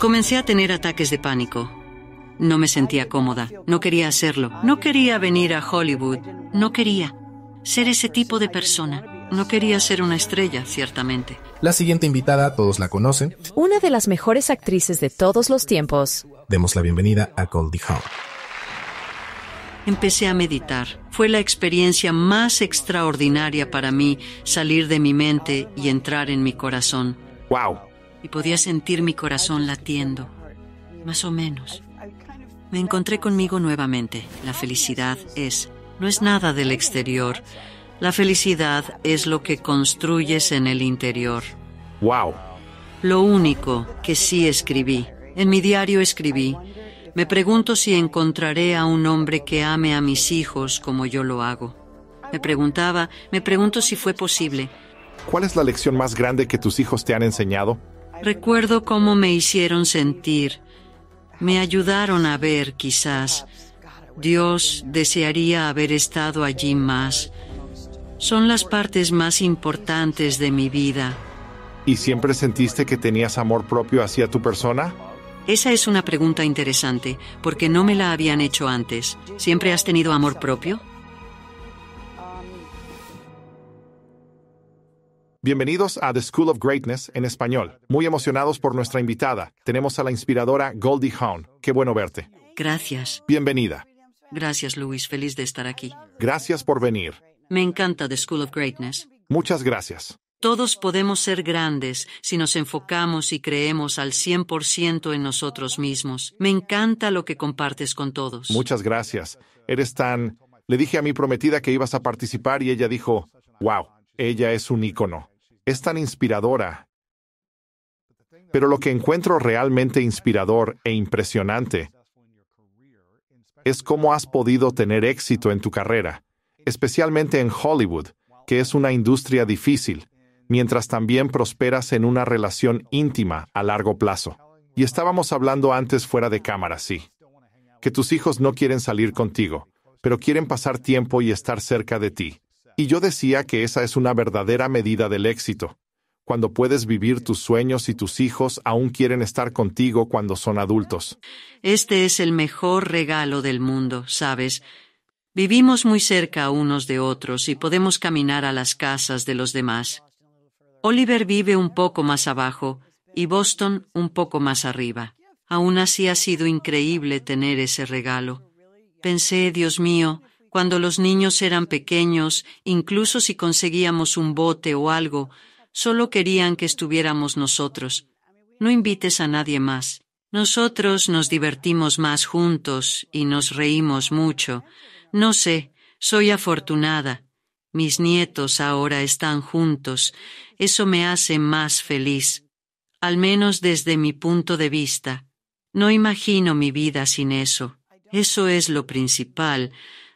Comencé a tener ataques de pánico. No me sentía cómoda, no quería hacerlo, no quería venir a Hollywood, no quería ser ese tipo de persona. No quería ser una estrella, ciertamente. La siguiente invitada, todos la conocen. Una de las mejores actrices de todos los tiempos. Demos la bienvenida a Goldie Hawn. Empecé a meditar. Fue la experiencia más extraordinaria para mí salir de mi mente y entrar en mi corazón. ¡Wow! y podía sentir mi corazón latiendo, más o menos. Me encontré conmigo nuevamente. La felicidad es, no es nada del exterior. La felicidad es lo que construyes en el interior. ¡Wow! Lo único que sí escribí, en mi diario escribí, me pregunto si encontraré a un hombre que ame a mis hijos como yo lo hago. Me preguntaba, me pregunto si fue posible. ¿Cuál es la lección más grande que tus hijos te han enseñado? Recuerdo cómo me hicieron sentir. Me ayudaron a ver, quizás. Dios desearía haber estado allí más. Son las partes más importantes de mi vida. ¿Y siempre sentiste que tenías amor propio hacia tu persona? Esa es una pregunta interesante, porque no me la habían hecho antes. ¿Siempre has tenido amor propio? Bienvenidos a The School of Greatness en español. Muy emocionados por nuestra invitada. Tenemos a la inspiradora Goldie Hawn. Qué bueno verte. Gracias. Bienvenida. Gracias, Luis. Feliz de estar aquí. Gracias por venir. Me encanta The School of Greatness. Muchas gracias. Todos podemos ser grandes si nos enfocamos y creemos al 100% en nosotros mismos. Me encanta lo que compartes con todos. Muchas gracias. Eres tan... Le dije a mi prometida que ibas a participar y ella dijo, wow, ella es un ícono. Es tan inspiradora. Pero lo que encuentro realmente inspirador e impresionante es cómo has podido tener éxito en tu carrera, especialmente en Hollywood, que es una industria difícil, mientras también prosperas en una relación íntima a largo plazo. Y estábamos hablando antes fuera de cámara, sí. Que tus hijos no quieren salir contigo, pero quieren pasar tiempo y estar cerca de ti. Y yo decía que esa es una verdadera medida del éxito, cuando puedes vivir tus sueños y tus hijos aún quieren estar contigo cuando son adultos. Este es el mejor regalo del mundo, ¿sabes? Vivimos muy cerca unos de otros y podemos caminar a las casas de los demás. Oliver vive un poco más abajo y Boston un poco más arriba. Aún así ha sido increíble tener ese regalo. Pensé, Dios mío, cuando los niños eran pequeños, incluso si conseguíamos un bote o algo, solo querían que estuviéramos nosotros. No invites a nadie más. Nosotros nos divertimos más juntos y nos reímos mucho. No sé, soy afortunada. Mis nietos ahora están juntos. Eso me hace más feliz, al menos desde mi punto de vista. No imagino mi vida sin eso. Eso es lo principal.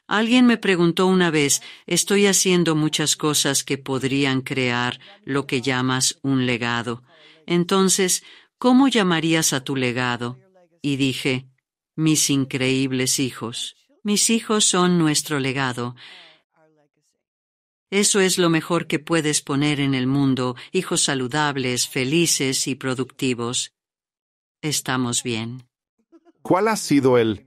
Alguien me preguntó una vez, estoy haciendo muchas cosas que podrían crear lo que llamas un legado. Entonces, ¿cómo llamarías a tu legado? Y dije, mis increíbles hijos. Mis hijos son nuestro legado. Eso es lo mejor que puedes poner en el mundo, hijos saludables, felices y productivos. Estamos bien. ¿Cuál ha sido el,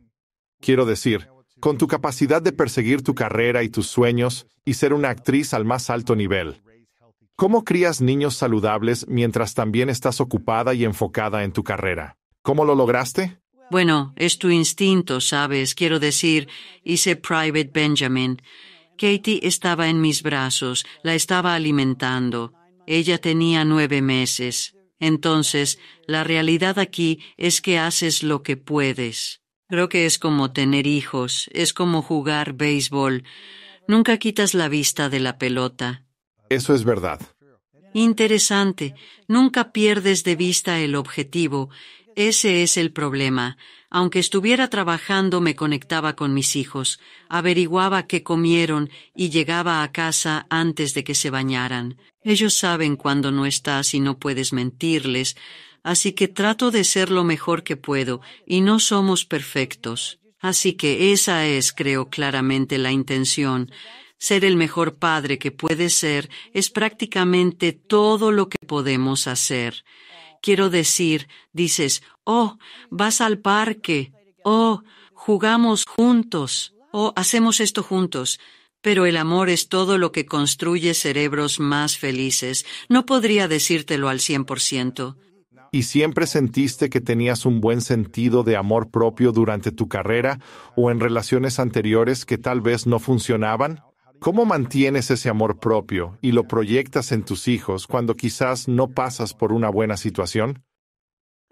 quiero decir, con tu capacidad de perseguir tu carrera y tus sueños y ser una actriz al más alto nivel. ¿Cómo crías niños saludables mientras también estás ocupada y enfocada en tu carrera? ¿Cómo lo lograste? Bueno, es tu instinto, sabes, quiero decir, hice Private Benjamin. Katie estaba en mis brazos, la estaba alimentando. Ella tenía nueve meses. Entonces, la realidad aquí es que haces lo que puedes. Creo que es como tener hijos, es como jugar béisbol. Nunca quitas la vista de la pelota. Eso es verdad. Interesante. Nunca pierdes de vista el objetivo. Ese es el problema. Aunque estuviera trabajando, me conectaba con mis hijos, averiguaba qué comieron y llegaba a casa antes de que se bañaran. Ellos saben cuando no estás y no puedes mentirles así que trato de ser lo mejor que puedo, y no somos perfectos. Así que esa es, creo claramente, la intención. Ser el mejor padre que puede ser es prácticamente todo lo que podemos hacer. Quiero decir, dices, oh, vas al parque, oh, jugamos juntos, oh, hacemos esto juntos. Pero el amor es todo lo que construye cerebros más felices. No podría decírtelo al cien por ciento y siempre sentiste que tenías un buen sentido de amor propio durante tu carrera o en relaciones anteriores que tal vez no funcionaban? ¿Cómo mantienes ese amor propio y lo proyectas en tus hijos cuando quizás no pasas por una buena situación?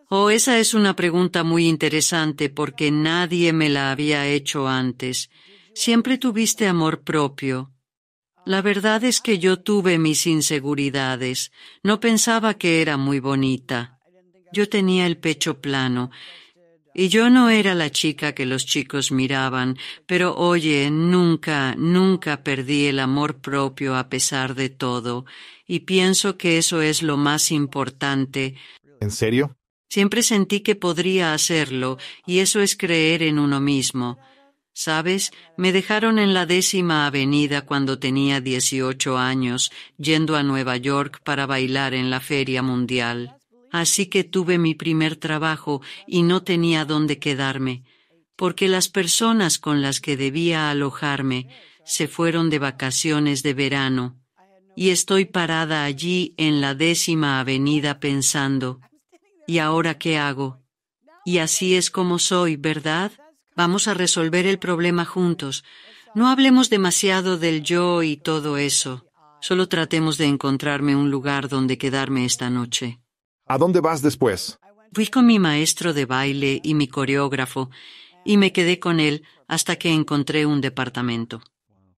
Oh, esa es una pregunta muy interesante porque nadie me la había hecho antes. Siempre tuviste amor propio. La verdad es que yo tuve mis inseguridades. No pensaba que era muy bonita. Yo tenía el pecho plano y yo no era la chica que los chicos miraban, pero oye, nunca, nunca perdí el amor propio a pesar de todo, y pienso que eso es lo más importante. ¿En serio? Siempre sentí que podría hacerlo, y eso es creer en uno mismo. Sabes, me dejaron en la décima avenida cuando tenía dieciocho años, yendo a Nueva York para bailar en la Feria Mundial. Así que tuve mi primer trabajo y no tenía dónde quedarme, porque las personas con las que debía alojarme se fueron de vacaciones de verano, y estoy parada allí en la décima avenida pensando, ¿y ahora qué hago? Y así es como soy, ¿verdad? Vamos a resolver el problema juntos. No hablemos demasiado del yo y todo eso. Solo tratemos de encontrarme un lugar donde quedarme esta noche. ¿A dónde vas después? Fui con mi maestro de baile y mi coreógrafo y me quedé con él hasta que encontré un departamento.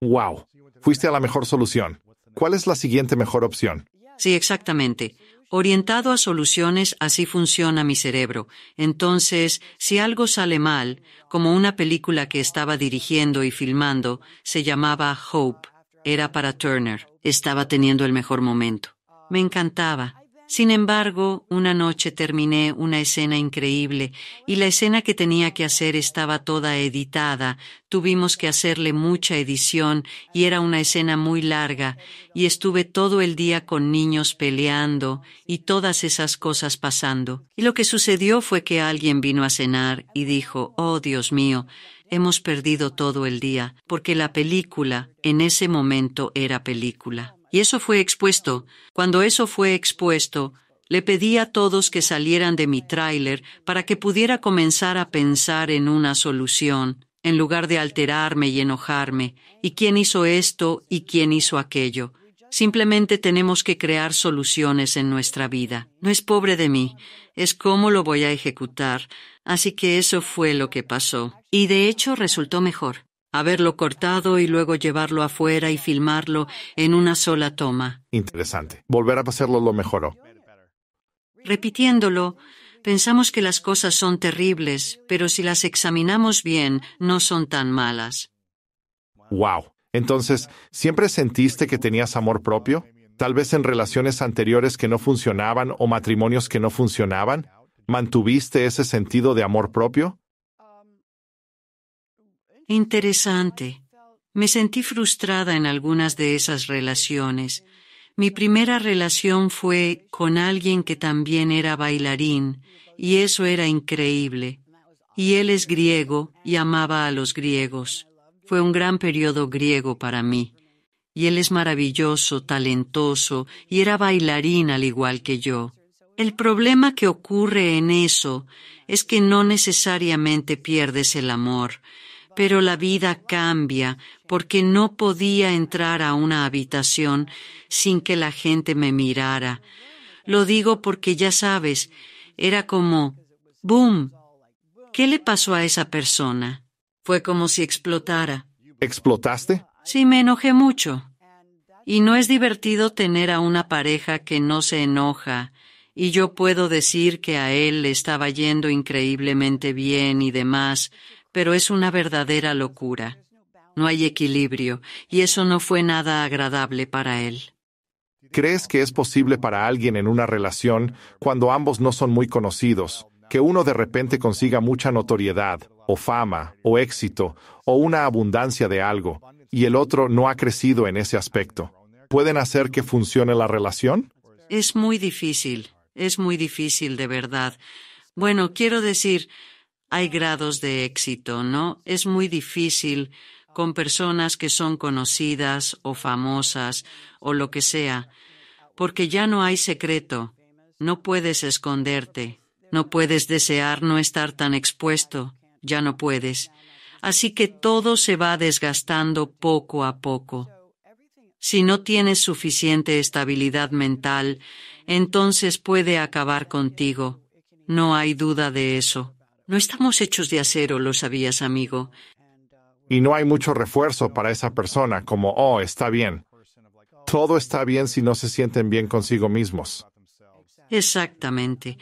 ¡Wow! Fuiste a la mejor solución. ¿Cuál es la siguiente mejor opción? Sí, exactamente. Orientado a soluciones, así funciona mi cerebro. Entonces, si algo sale mal, como una película que estaba dirigiendo y filmando, se llamaba Hope, era para Turner, estaba teniendo el mejor momento. Me encantaba. Sin embargo, una noche terminé una escena increíble y la escena que tenía que hacer estaba toda editada, tuvimos que hacerle mucha edición y era una escena muy larga y estuve todo el día con niños peleando y todas esas cosas pasando. Y lo que sucedió fue que alguien vino a cenar y dijo, oh Dios mío, hemos perdido todo el día, porque la película en ese momento era película. Y eso fue expuesto. Cuando eso fue expuesto, le pedí a todos que salieran de mi tráiler para que pudiera comenzar a pensar en una solución, en lugar de alterarme y enojarme, y quién hizo esto y quién hizo aquello. Simplemente tenemos que crear soluciones en nuestra vida. No es pobre de mí, es cómo lo voy a ejecutar. Así que eso fue lo que pasó. Y de hecho resultó mejor haberlo cortado y luego llevarlo afuera y filmarlo en una sola toma. Interesante. Volver a hacerlo lo mejoró. Repitiéndolo, pensamos que las cosas son terribles, pero si las examinamos bien, no son tan malas. Wow. Entonces, ¿siempre sentiste que tenías amor propio? Tal vez en relaciones anteriores que no funcionaban o matrimonios que no funcionaban, ¿mantuviste ese sentido de amor propio? Interesante. Me sentí frustrada en algunas de esas relaciones. Mi primera relación fue con alguien que también era bailarín, y eso era increíble. Y él es griego y amaba a los griegos. Fue un gran periodo griego para mí. Y él es maravilloso, talentoso, y era bailarín al igual que yo. El problema que ocurre en eso es que no necesariamente pierdes el amor, pero la vida cambia porque no podía entrar a una habitación sin que la gente me mirara. Lo digo porque ya sabes, era como, ¡boom! ¿Qué le pasó a esa persona? Fue como si explotara. ¿Explotaste? Sí, me enojé mucho. Y no es divertido tener a una pareja que no se enoja, y yo puedo decir que a él le estaba yendo increíblemente bien y demás, pero es una verdadera locura. No hay equilibrio, y eso no fue nada agradable para él. ¿Crees que es posible para alguien en una relación, cuando ambos no son muy conocidos, que uno de repente consiga mucha notoriedad, o fama, o éxito, o una abundancia de algo, y el otro no ha crecido en ese aspecto? ¿Pueden hacer que funcione la relación? Es muy difícil, es muy difícil de verdad. Bueno, quiero decir, hay grados de éxito, ¿no? Es muy difícil con personas que son conocidas o famosas o lo que sea, porque ya no hay secreto, no puedes esconderte, no puedes desear no estar tan expuesto, ya no puedes. Así que todo se va desgastando poco a poco. Si no tienes suficiente estabilidad mental, entonces puede acabar contigo. No hay duda de eso. No estamos hechos de acero, lo sabías, amigo. Y no hay mucho refuerzo para esa persona, como, oh, está bien. Todo está bien si no se sienten bien consigo mismos. Exactamente.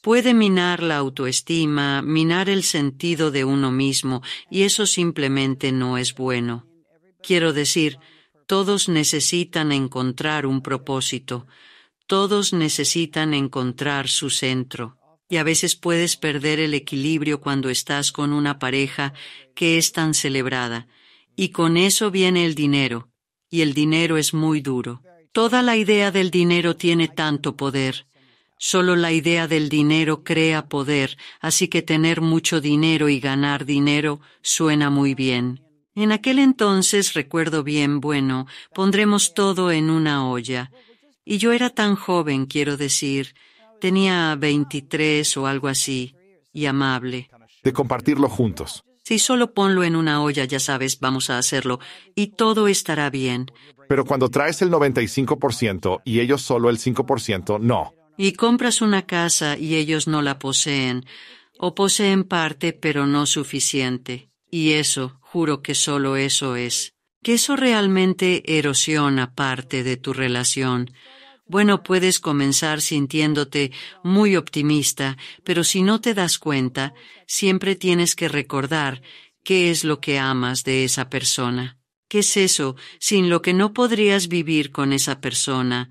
Puede minar la autoestima, minar el sentido de uno mismo, y eso simplemente no es bueno. Quiero decir, todos necesitan encontrar un propósito, todos necesitan encontrar su centro y a veces puedes perder el equilibrio cuando estás con una pareja que es tan celebrada, y con eso viene el dinero, y el dinero es muy duro. Toda la idea del dinero tiene tanto poder. Solo la idea del dinero crea poder, así que tener mucho dinero y ganar dinero suena muy bien. En aquel entonces recuerdo bien, bueno, pondremos todo en una olla. Y yo era tan joven, quiero decir, Tenía 23 o algo así, y amable. De compartirlo juntos. Si solo ponlo en una olla, ya sabes, vamos a hacerlo, y todo estará bien. Pero cuando traes el 95% y ellos solo el 5%, no. Y compras una casa y ellos no la poseen, o poseen parte pero no suficiente. Y eso, juro que solo eso es. Que eso realmente erosiona parte de tu relación. Bueno, puedes comenzar sintiéndote muy optimista, pero si no te das cuenta, siempre tienes que recordar qué es lo que amas de esa persona. ¿Qué es eso sin lo que no podrías vivir con esa persona?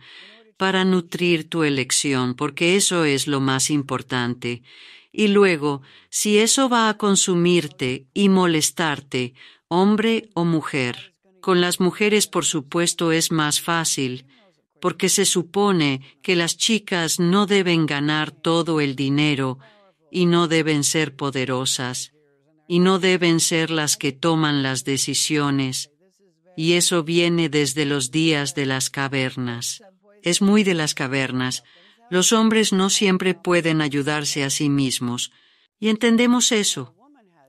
para nutrir tu elección, porque eso es lo más importante. Y luego, si eso va a consumirte y molestarte, hombre o mujer, con las mujeres por supuesto es más fácil, porque se supone que las chicas no deben ganar todo el dinero y no deben ser poderosas y no deben ser las que toman las decisiones, y eso viene desde los días de las cavernas. Es muy de las cavernas. Los hombres no siempre pueden ayudarse a sí mismos, y entendemos eso.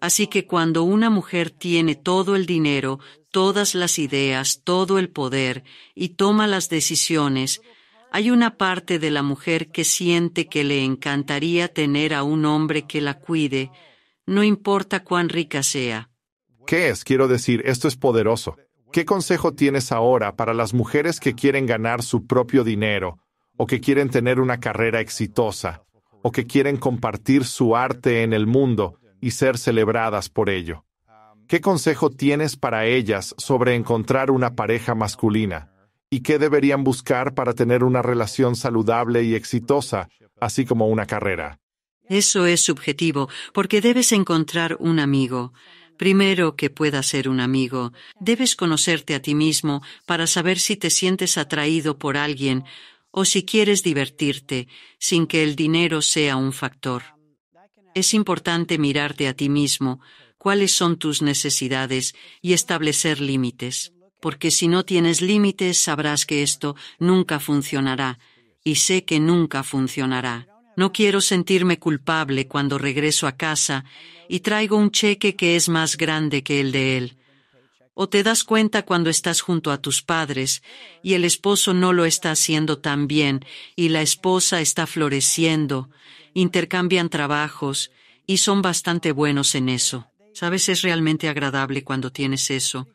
Así que cuando una mujer tiene todo el dinero, todas las ideas, todo el poder y toma las decisiones, hay una parte de la mujer que siente que le encantaría tener a un hombre que la cuide, no importa cuán rica sea. ¿Qué es? Quiero decir, esto es poderoso. ¿Qué consejo tienes ahora para las mujeres que quieren ganar su propio dinero, o que quieren tener una carrera exitosa, o que quieren compartir su arte en el mundo y ser celebradas por ello? ¿Qué consejo tienes para ellas sobre encontrar una pareja masculina? ¿Y qué deberían buscar para tener una relación saludable y exitosa, así como una carrera? Eso es subjetivo, porque debes encontrar un amigo. Primero que pueda ser un amigo, debes conocerte a ti mismo para saber si te sientes atraído por alguien o si quieres divertirte sin que el dinero sea un factor. Es importante mirarte a ti mismo, cuáles son tus necesidades y establecer límites, porque si no tienes límites sabrás que esto nunca funcionará, y sé que nunca funcionará. No quiero sentirme culpable cuando regreso a casa y traigo un cheque que es más grande que el de él. O te das cuenta cuando estás junto a tus padres y el esposo no lo está haciendo tan bien y la esposa está floreciendo, intercambian trabajos y son bastante buenos en eso. Sabes, es realmente agradable cuando tienes eso.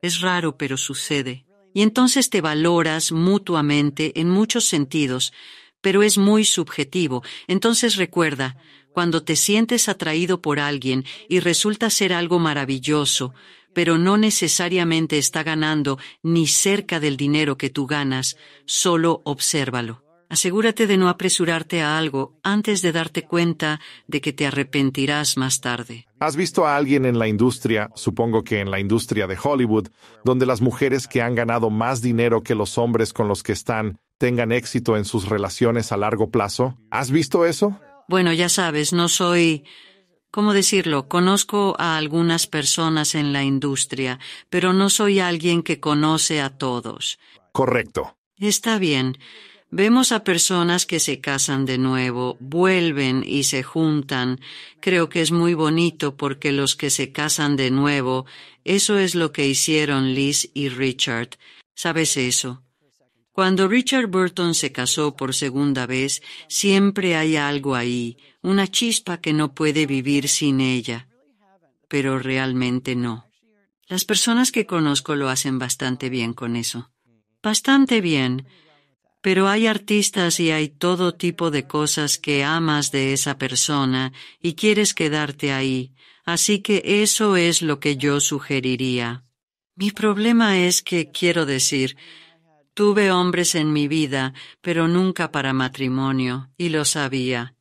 Es raro, pero sucede. Y entonces te valoras mutuamente en muchos sentidos, pero es muy subjetivo. Entonces recuerda, cuando te sientes atraído por alguien y resulta ser algo maravilloso, pero no necesariamente está ganando ni cerca del dinero que tú ganas, solo obsérvalo. Asegúrate de no apresurarte a algo antes de darte cuenta de que te arrepentirás más tarde. ¿Has visto a alguien en la industria, supongo que en la industria de Hollywood, donde las mujeres que han ganado más dinero que los hombres con los que están tengan éxito en sus relaciones a largo plazo? ¿Has visto eso? Bueno, ya sabes, no soy... ¿Cómo decirlo? Conozco a algunas personas en la industria, pero no soy alguien que conoce a todos. Correcto. Está bien. Vemos a personas que se casan de nuevo, vuelven y se juntan. Creo que es muy bonito porque los que se casan de nuevo, eso es lo que hicieron Liz y Richard. ¿Sabes eso? Cuando Richard Burton se casó por segunda vez, siempre hay algo ahí, una chispa que no puede vivir sin ella. Pero realmente no. Las personas que conozco lo hacen bastante bien con eso. Bastante bien. Pero hay artistas y hay todo tipo de cosas que amas de esa persona y quieres quedarte ahí, así que eso es lo que yo sugeriría. Mi problema es que, quiero decir, tuve hombres en mi vida, pero nunca para matrimonio, y lo sabía.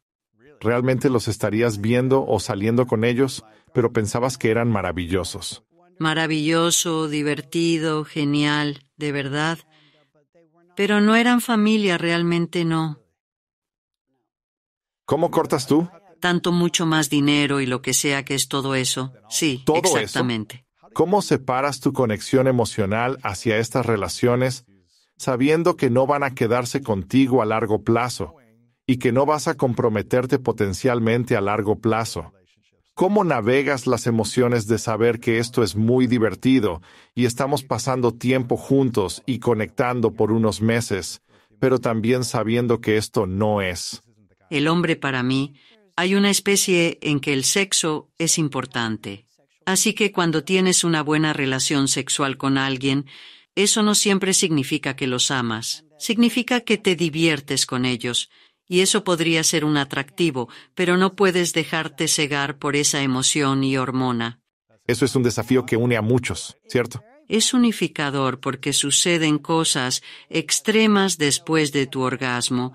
Realmente los estarías viendo o saliendo con ellos, pero pensabas que eran maravillosos. Maravilloso, divertido, genial, de verdad pero no eran familia realmente, no. ¿Cómo cortas tú? Tanto mucho más dinero y lo que sea que es todo eso. Sí, exactamente. ¿Cómo separas tu conexión emocional hacia estas relaciones sabiendo que no van a quedarse contigo a largo plazo y que no vas a comprometerte potencialmente a largo plazo? ¿Cómo navegas las emociones de saber que esto es muy divertido y estamos pasando tiempo juntos y conectando por unos meses, pero también sabiendo que esto no es? El hombre para mí, hay una especie en que el sexo es importante. Así que cuando tienes una buena relación sexual con alguien, eso no siempre significa que los amas, significa que te diviertes con ellos, y eso podría ser un atractivo, pero no puedes dejarte cegar por esa emoción y hormona. Eso es un desafío que une a muchos, ¿cierto? Es unificador porque suceden cosas extremas después de tu orgasmo,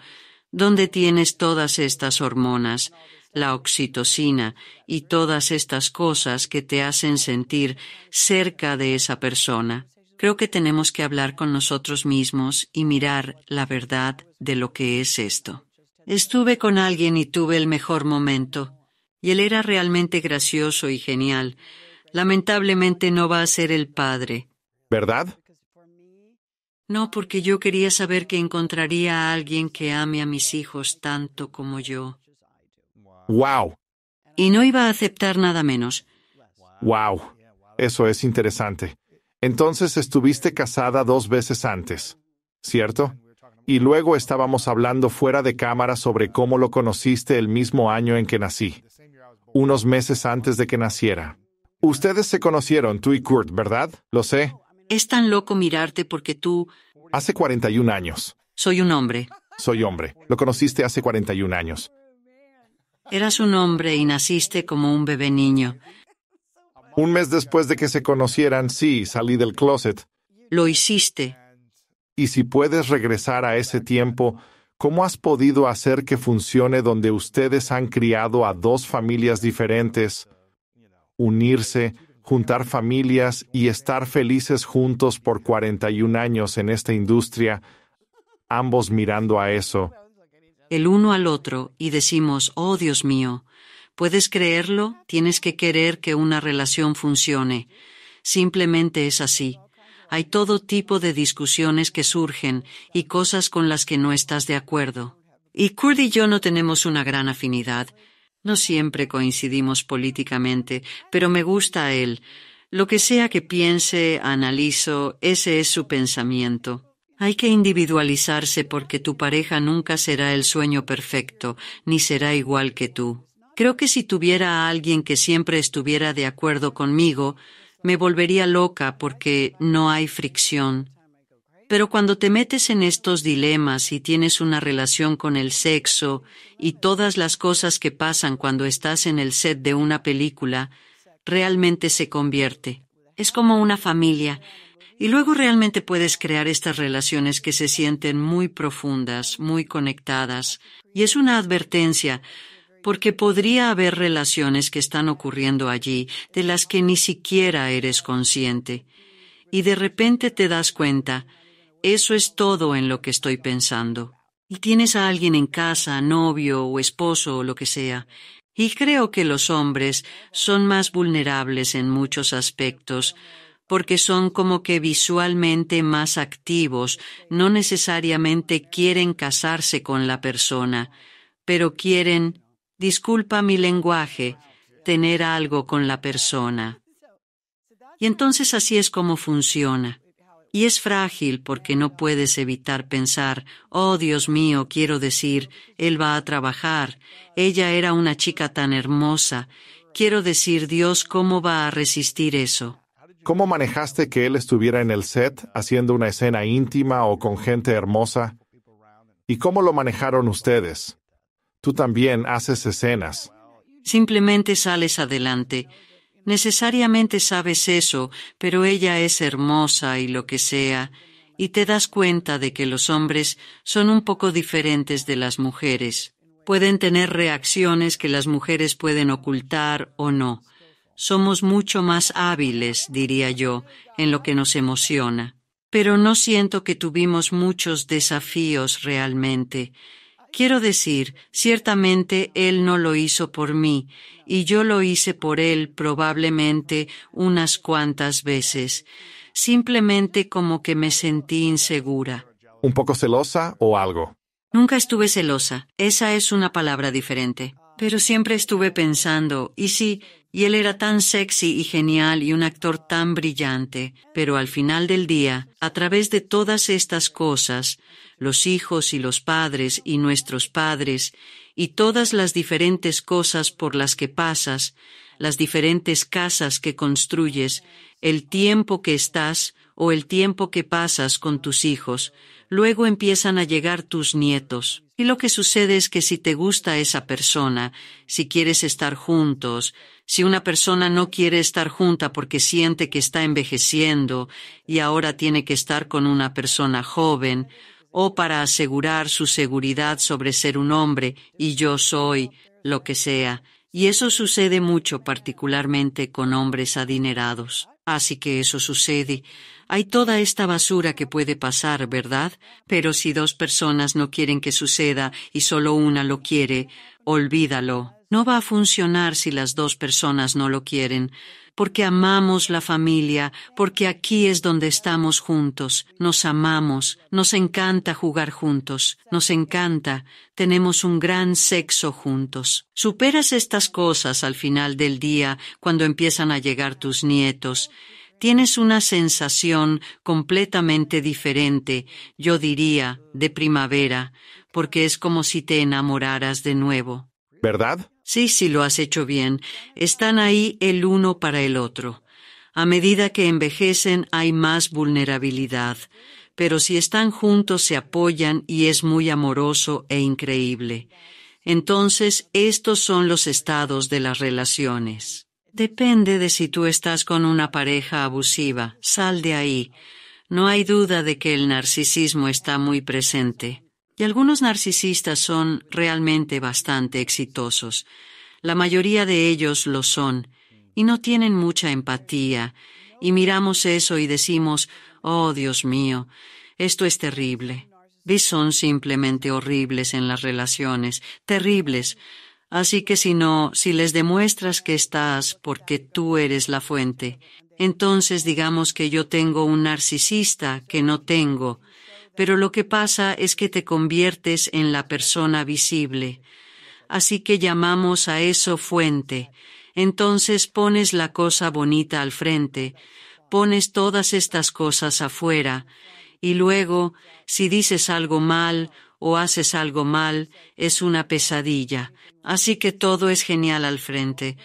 donde tienes todas estas hormonas, la oxitocina y todas estas cosas que te hacen sentir cerca de esa persona. Creo que tenemos que hablar con nosotros mismos y mirar la verdad de lo que es esto. Estuve con alguien y tuve el mejor momento, y él era realmente gracioso y genial. Lamentablemente no va a ser el padre. ¿Verdad? No, porque yo quería saber que encontraría a alguien que ame a mis hijos tanto como yo. ¡Wow! Y no iba a aceptar nada menos. ¡Wow! Eso es interesante. Entonces estuviste casada dos veces antes, ¿cierto? y luego estábamos hablando fuera de cámara sobre cómo lo conociste el mismo año en que nací, unos meses antes de que naciera. Ustedes se conocieron, tú y Kurt, ¿verdad? Lo sé. Es tan loco mirarte porque tú... Hace 41 años. Soy un hombre. Soy hombre. Lo conociste hace 41 años. Eras un hombre y naciste como un bebé niño. Un mes después de que se conocieran, sí, salí del closet. Lo hiciste. Y si puedes regresar a ese tiempo, ¿cómo has podido hacer que funcione donde ustedes han criado a dos familias diferentes, unirse, juntar familias y estar felices juntos por 41 años en esta industria, ambos mirando a eso? El uno al otro y decimos, oh Dios mío, ¿puedes creerlo? Tienes que querer que una relación funcione. Simplemente es así hay todo tipo de discusiones que surgen y cosas con las que no estás de acuerdo. Y Kurt y yo no tenemos una gran afinidad. No siempre coincidimos políticamente, pero me gusta a él. Lo que sea que piense, analizo, ese es su pensamiento. Hay que individualizarse porque tu pareja nunca será el sueño perfecto, ni será igual que tú. Creo que si tuviera a alguien que siempre estuviera de acuerdo conmigo, me volvería loca porque no hay fricción. Pero cuando te metes en estos dilemas y tienes una relación con el sexo y todas las cosas que pasan cuando estás en el set de una película, realmente se convierte. Es como una familia. Y luego realmente puedes crear estas relaciones que se sienten muy profundas, muy conectadas. Y es una advertencia porque podría haber relaciones que están ocurriendo allí de las que ni siquiera eres consciente, y de repente te das cuenta, eso es todo en lo que estoy pensando. Y tienes a alguien en casa, novio o esposo o lo que sea, y creo que los hombres son más vulnerables en muchos aspectos, porque son como que visualmente más activos, no necesariamente quieren casarse con la persona, pero quieren Disculpa mi lenguaje, tener algo con la persona. Y entonces así es como funciona. Y es frágil porque no puedes evitar pensar, oh Dios mío, quiero decir, él va a trabajar, ella era una chica tan hermosa, quiero decir, Dios, ¿cómo va a resistir eso? ¿Cómo manejaste que él estuviera en el set haciendo una escena íntima o con gente hermosa? ¿Y cómo lo manejaron ustedes? Tú también haces escenas. Simplemente sales adelante. Necesariamente sabes eso, pero ella es hermosa y lo que sea, y te das cuenta de que los hombres son un poco diferentes de las mujeres. Pueden tener reacciones que las mujeres pueden ocultar o no. Somos mucho más hábiles, diría yo, en lo que nos emociona. Pero no siento que tuvimos muchos desafíos realmente. Quiero decir, ciertamente Él no lo hizo por mí, y yo lo hice por Él probablemente unas cuantas veces, simplemente como que me sentí insegura. ¿Un poco celosa o algo? Nunca estuve celosa. Esa es una palabra diferente. Pero siempre estuve pensando, y sí, y él era tan sexy y genial y un actor tan brillante, pero al final del día, a través de todas estas cosas, los hijos y los padres y nuestros padres, y todas las diferentes cosas por las que pasas, las diferentes casas que construyes, el tiempo que estás o el tiempo que pasas con tus hijos, luego empiezan a llegar tus nietos. Y lo que sucede es que si te gusta esa persona, si quieres estar juntos, si una persona no quiere estar junta porque siente que está envejeciendo y ahora tiene que estar con una persona joven, o para asegurar su seguridad sobre ser un hombre y yo soy, lo que sea, y eso sucede mucho particularmente con hombres adinerados. Así que eso sucede. Hay toda esta basura que puede pasar, ¿verdad? Pero si dos personas no quieren que suceda y solo una lo quiere, olvídalo. No va a funcionar si las dos personas no lo quieren, porque amamos la familia, porque aquí es donde estamos juntos, nos amamos, nos encanta jugar juntos, nos encanta, tenemos un gran sexo juntos. Superas estas cosas al final del día cuando empiezan a llegar tus nietos, tienes una sensación completamente diferente, yo diría, de primavera, porque es como si te enamoraras de nuevo. ¿Verdad? Sí, sí, lo has hecho bien. Están ahí el uno para el otro. A medida que envejecen hay más vulnerabilidad, pero si están juntos se apoyan y es muy amoroso e increíble. Entonces, estos son los estados de las relaciones. Depende de si tú estás con una pareja abusiva. Sal de ahí. No hay duda de que el narcisismo está muy presente. Y algunos narcisistas son realmente bastante exitosos. La mayoría de ellos lo son. Y no tienen mucha empatía. Y miramos eso y decimos, oh Dios mío, esto es terrible. son simplemente horribles en las relaciones, terribles, Así que si no, si les demuestras que estás porque tú eres la fuente, entonces digamos que yo tengo un narcisista que no tengo, pero lo que pasa es que te conviertes en la persona visible. Así que llamamos a eso fuente. Entonces pones la cosa bonita al frente, pones todas estas cosas afuera, y luego, si dices algo mal o haces algo mal, es una pesadilla. Así que todo es genial al frente.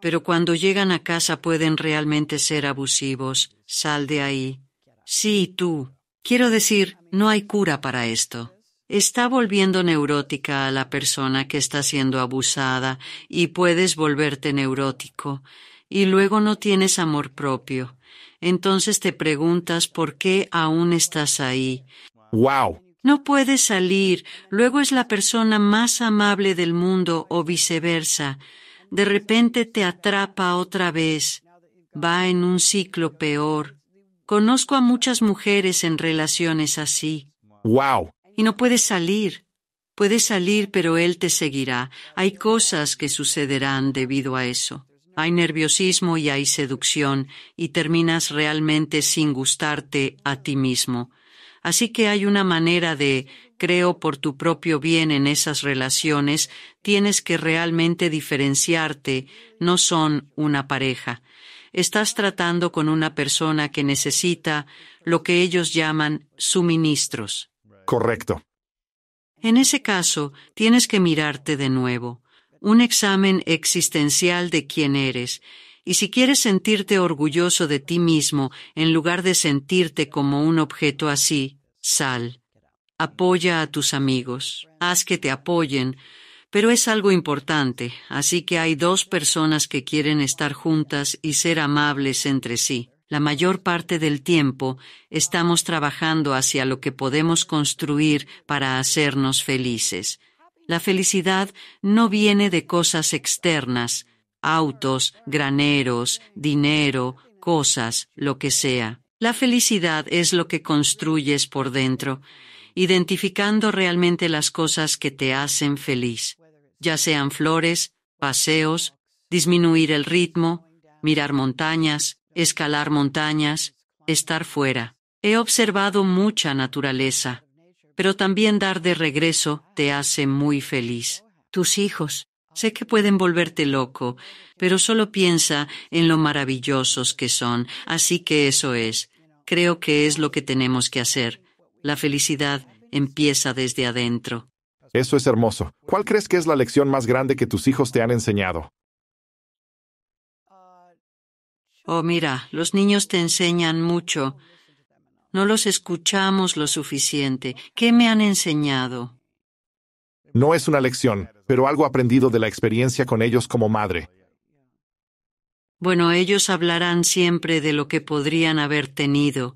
Pero cuando llegan a casa pueden realmente ser abusivos. Sal de ahí. Sí, tú. Quiero decir, no hay cura para esto. Está volviendo neurótica a la persona que está siendo abusada y puedes volverte neurótico. Y luego no tienes amor propio. Entonces te preguntas por qué aún estás ahí. ¡Wow! No puede salir, luego es la persona más amable del mundo o viceversa. De repente te atrapa otra vez. Va en un ciclo peor. Conozco a muchas mujeres en relaciones así. ¡Wow! Y no puedes salir. Puedes salir, pero él te seguirá. Hay cosas que sucederán debido a eso. Hay nerviosismo y hay seducción, y terminas realmente sin gustarte a ti mismo. Así que hay una manera de, creo por tu propio bien en esas relaciones, tienes que realmente diferenciarte, no son una pareja. Estás tratando con una persona que necesita lo que ellos llaman suministros. Correcto. En ese caso, tienes que mirarte de nuevo, un examen existencial de quién eres, y si quieres sentirte orgulloso de ti mismo, en lugar de sentirte como un objeto así, sal. Apoya a tus amigos. Haz que te apoyen. Pero es algo importante, así que hay dos personas que quieren estar juntas y ser amables entre sí. La mayor parte del tiempo estamos trabajando hacia lo que podemos construir para hacernos felices. La felicidad no viene de cosas externas, autos, graneros, dinero, cosas, lo que sea. La felicidad es lo que construyes por dentro, identificando realmente las cosas que te hacen feliz, ya sean flores, paseos, disminuir el ritmo, mirar montañas, escalar montañas, estar fuera. He observado mucha naturaleza, pero también dar de regreso te hace muy feliz. Tus hijos, Sé que pueden volverte loco, pero solo piensa en lo maravillosos que son, así que eso es. Creo que es lo que tenemos que hacer. La felicidad empieza desde adentro. Eso es hermoso. ¿Cuál crees que es la lección más grande que tus hijos te han enseñado? Oh, mira, los niños te enseñan mucho. No los escuchamos lo suficiente. ¿Qué me han enseñado? No es una lección, pero algo aprendido de la experiencia con ellos como madre. Bueno, ellos hablarán siempre de lo que podrían haber tenido,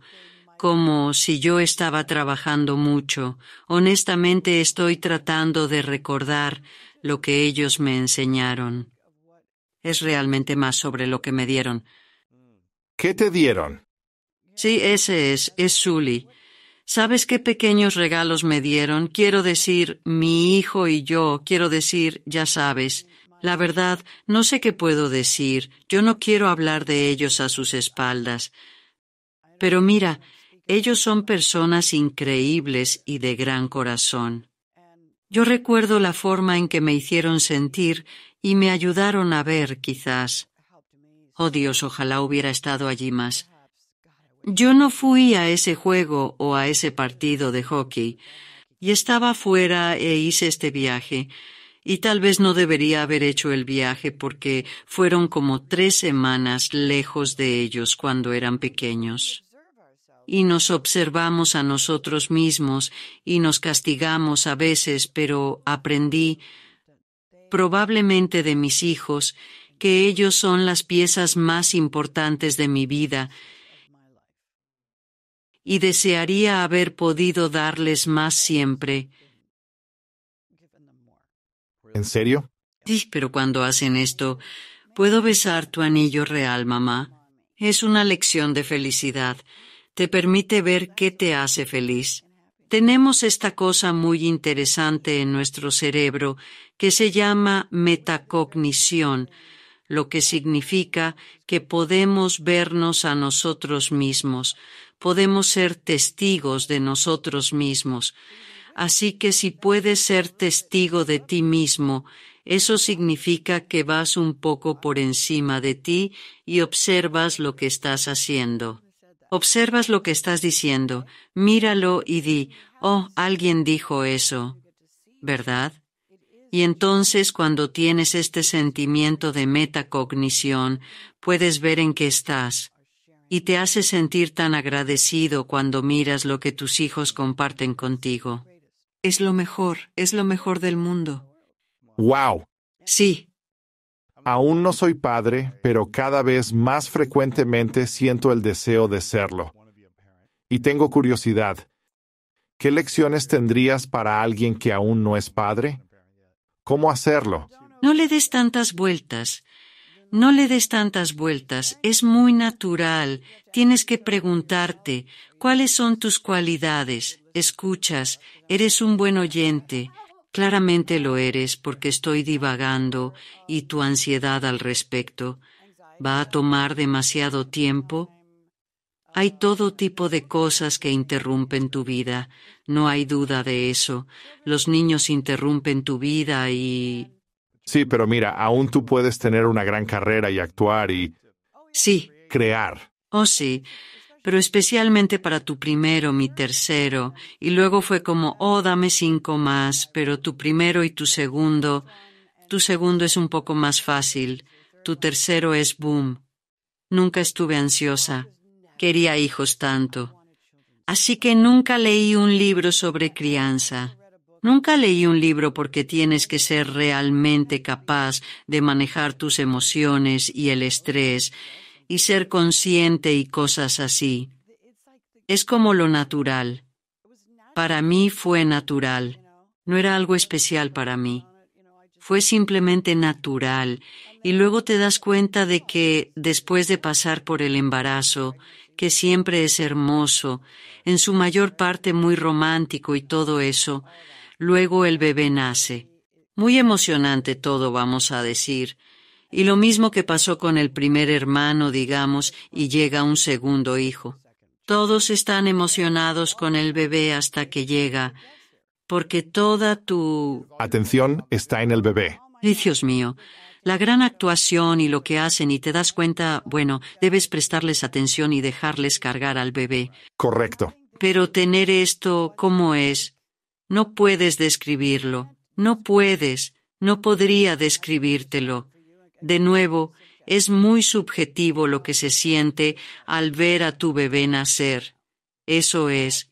como si yo estaba trabajando mucho. Honestamente estoy tratando de recordar lo que ellos me enseñaron. Es realmente más sobre lo que me dieron. ¿Qué te dieron? Sí, ese es, es Sully. ¿Sabes qué pequeños regalos me dieron? Quiero decir, mi hijo y yo, quiero decir, ya sabes. La verdad, no sé qué puedo decir. Yo no quiero hablar de ellos a sus espaldas. Pero mira, ellos son personas increíbles y de gran corazón. Yo recuerdo la forma en que me hicieron sentir y me ayudaron a ver, quizás. Oh Dios, ojalá hubiera estado allí más. Yo no fui a ese juego o a ese partido de hockey, y estaba fuera e hice este viaje, y tal vez no debería haber hecho el viaje porque fueron como tres semanas lejos de ellos cuando eran pequeños. Y nos observamos a nosotros mismos y nos castigamos a veces, pero aprendí, probablemente de mis hijos, que ellos son las piezas más importantes de mi vida y desearía haber podido darles más siempre. ¿En serio? Sí, pero cuando hacen esto, puedo besar tu anillo real, mamá. Es una lección de felicidad. Te permite ver qué te hace feliz. Tenemos esta cosa muy interesante en nuestro cerebro que se llama metacognición, lo que significa que podemos vernos a nosotros mismos, podemos ser testigos de nosotros mismos. Así que si puedes ser testigo de ti mismo, eso significa que vas un poco por encima de ti y observas lo que estás haciendo. Observas lo que estás diciendo, míralo y di, oh, alguien dijo eso, ¿verdad? Y entonces cuando tienes este sentimiento de metacognición, puedes ver en qué estás y te hace sentir tan agradecido cuando miras lo que tus hijos comparten contigo. Es lo mejor, es lo mejor del mundo. ¡Wow! Sí. Aún no soy padre, pero cada vez más frecuentemente siento el deseo de serlo. Y tengo curiosidad. ¿Qué lecciones tendrías para alguien que aún no es padre? ¿Cómo hacerlo? No le des tantas vueltas. No le des tantas vueltas, es muy natural. Tienes que preguntarte cuáles son tus cualidades. Escuchas, eres un buen oyente. Claramente lo eres porque estoy divagando y tu ansiedad al respecto. ¿Va a tomar demasiado tiempo? Hay todo tipo de cosas que interrumpen tu vida, no hay duda de eso. Los niños interrumpen tu vida y... Sí, pero mira, aún tú puedes tener una gran carrera y actuar y... Sí. Crear. Oh, sí. Pero especialmente para tu primero, mi tercero. Y luego fue como, oh, dame cinco más, pero tu primero y tu segundo. Tu segundo es un poco más fácil. Tu tercero es boom. Nunca estuve ansiosa. Quería hijos tanto. Así que nunca leí un libro sobre crianza. Nunca leí un libro porque tienes que ser realmente capaz de manejar tus emociones y el estrés y ser consciente y cosas así. Es como lo natural. Para mí fue natural. No era algo especial para mí. Fue simplemente natural. Y luego te das cuenta de que, después de pasar por el embarazo, que siempre es hermoso, en su mayor parte muy romántico y todo eso, Luego el bebé nace. Muy emocionante todo, vamos a decir. Y lo mismo que pasó con el primer hermano, digamos, y llega un segundo hijo. Todos están emocionados con el bebé hasta que llega, porque toda tu... Atención está en el bebé. Dios mío, la gran actuación y lo que hacen y te das cuenta, bueno, debes prestarles atención y dejarles cargar al bebé. Correcto. Pero tener esto, ¿cómo es? No puedes describirlo, no puedes, no podría describírtelo. De nuevo, es muy subjetivo lo que se siente al ver a tu bebé nacer. Eso es,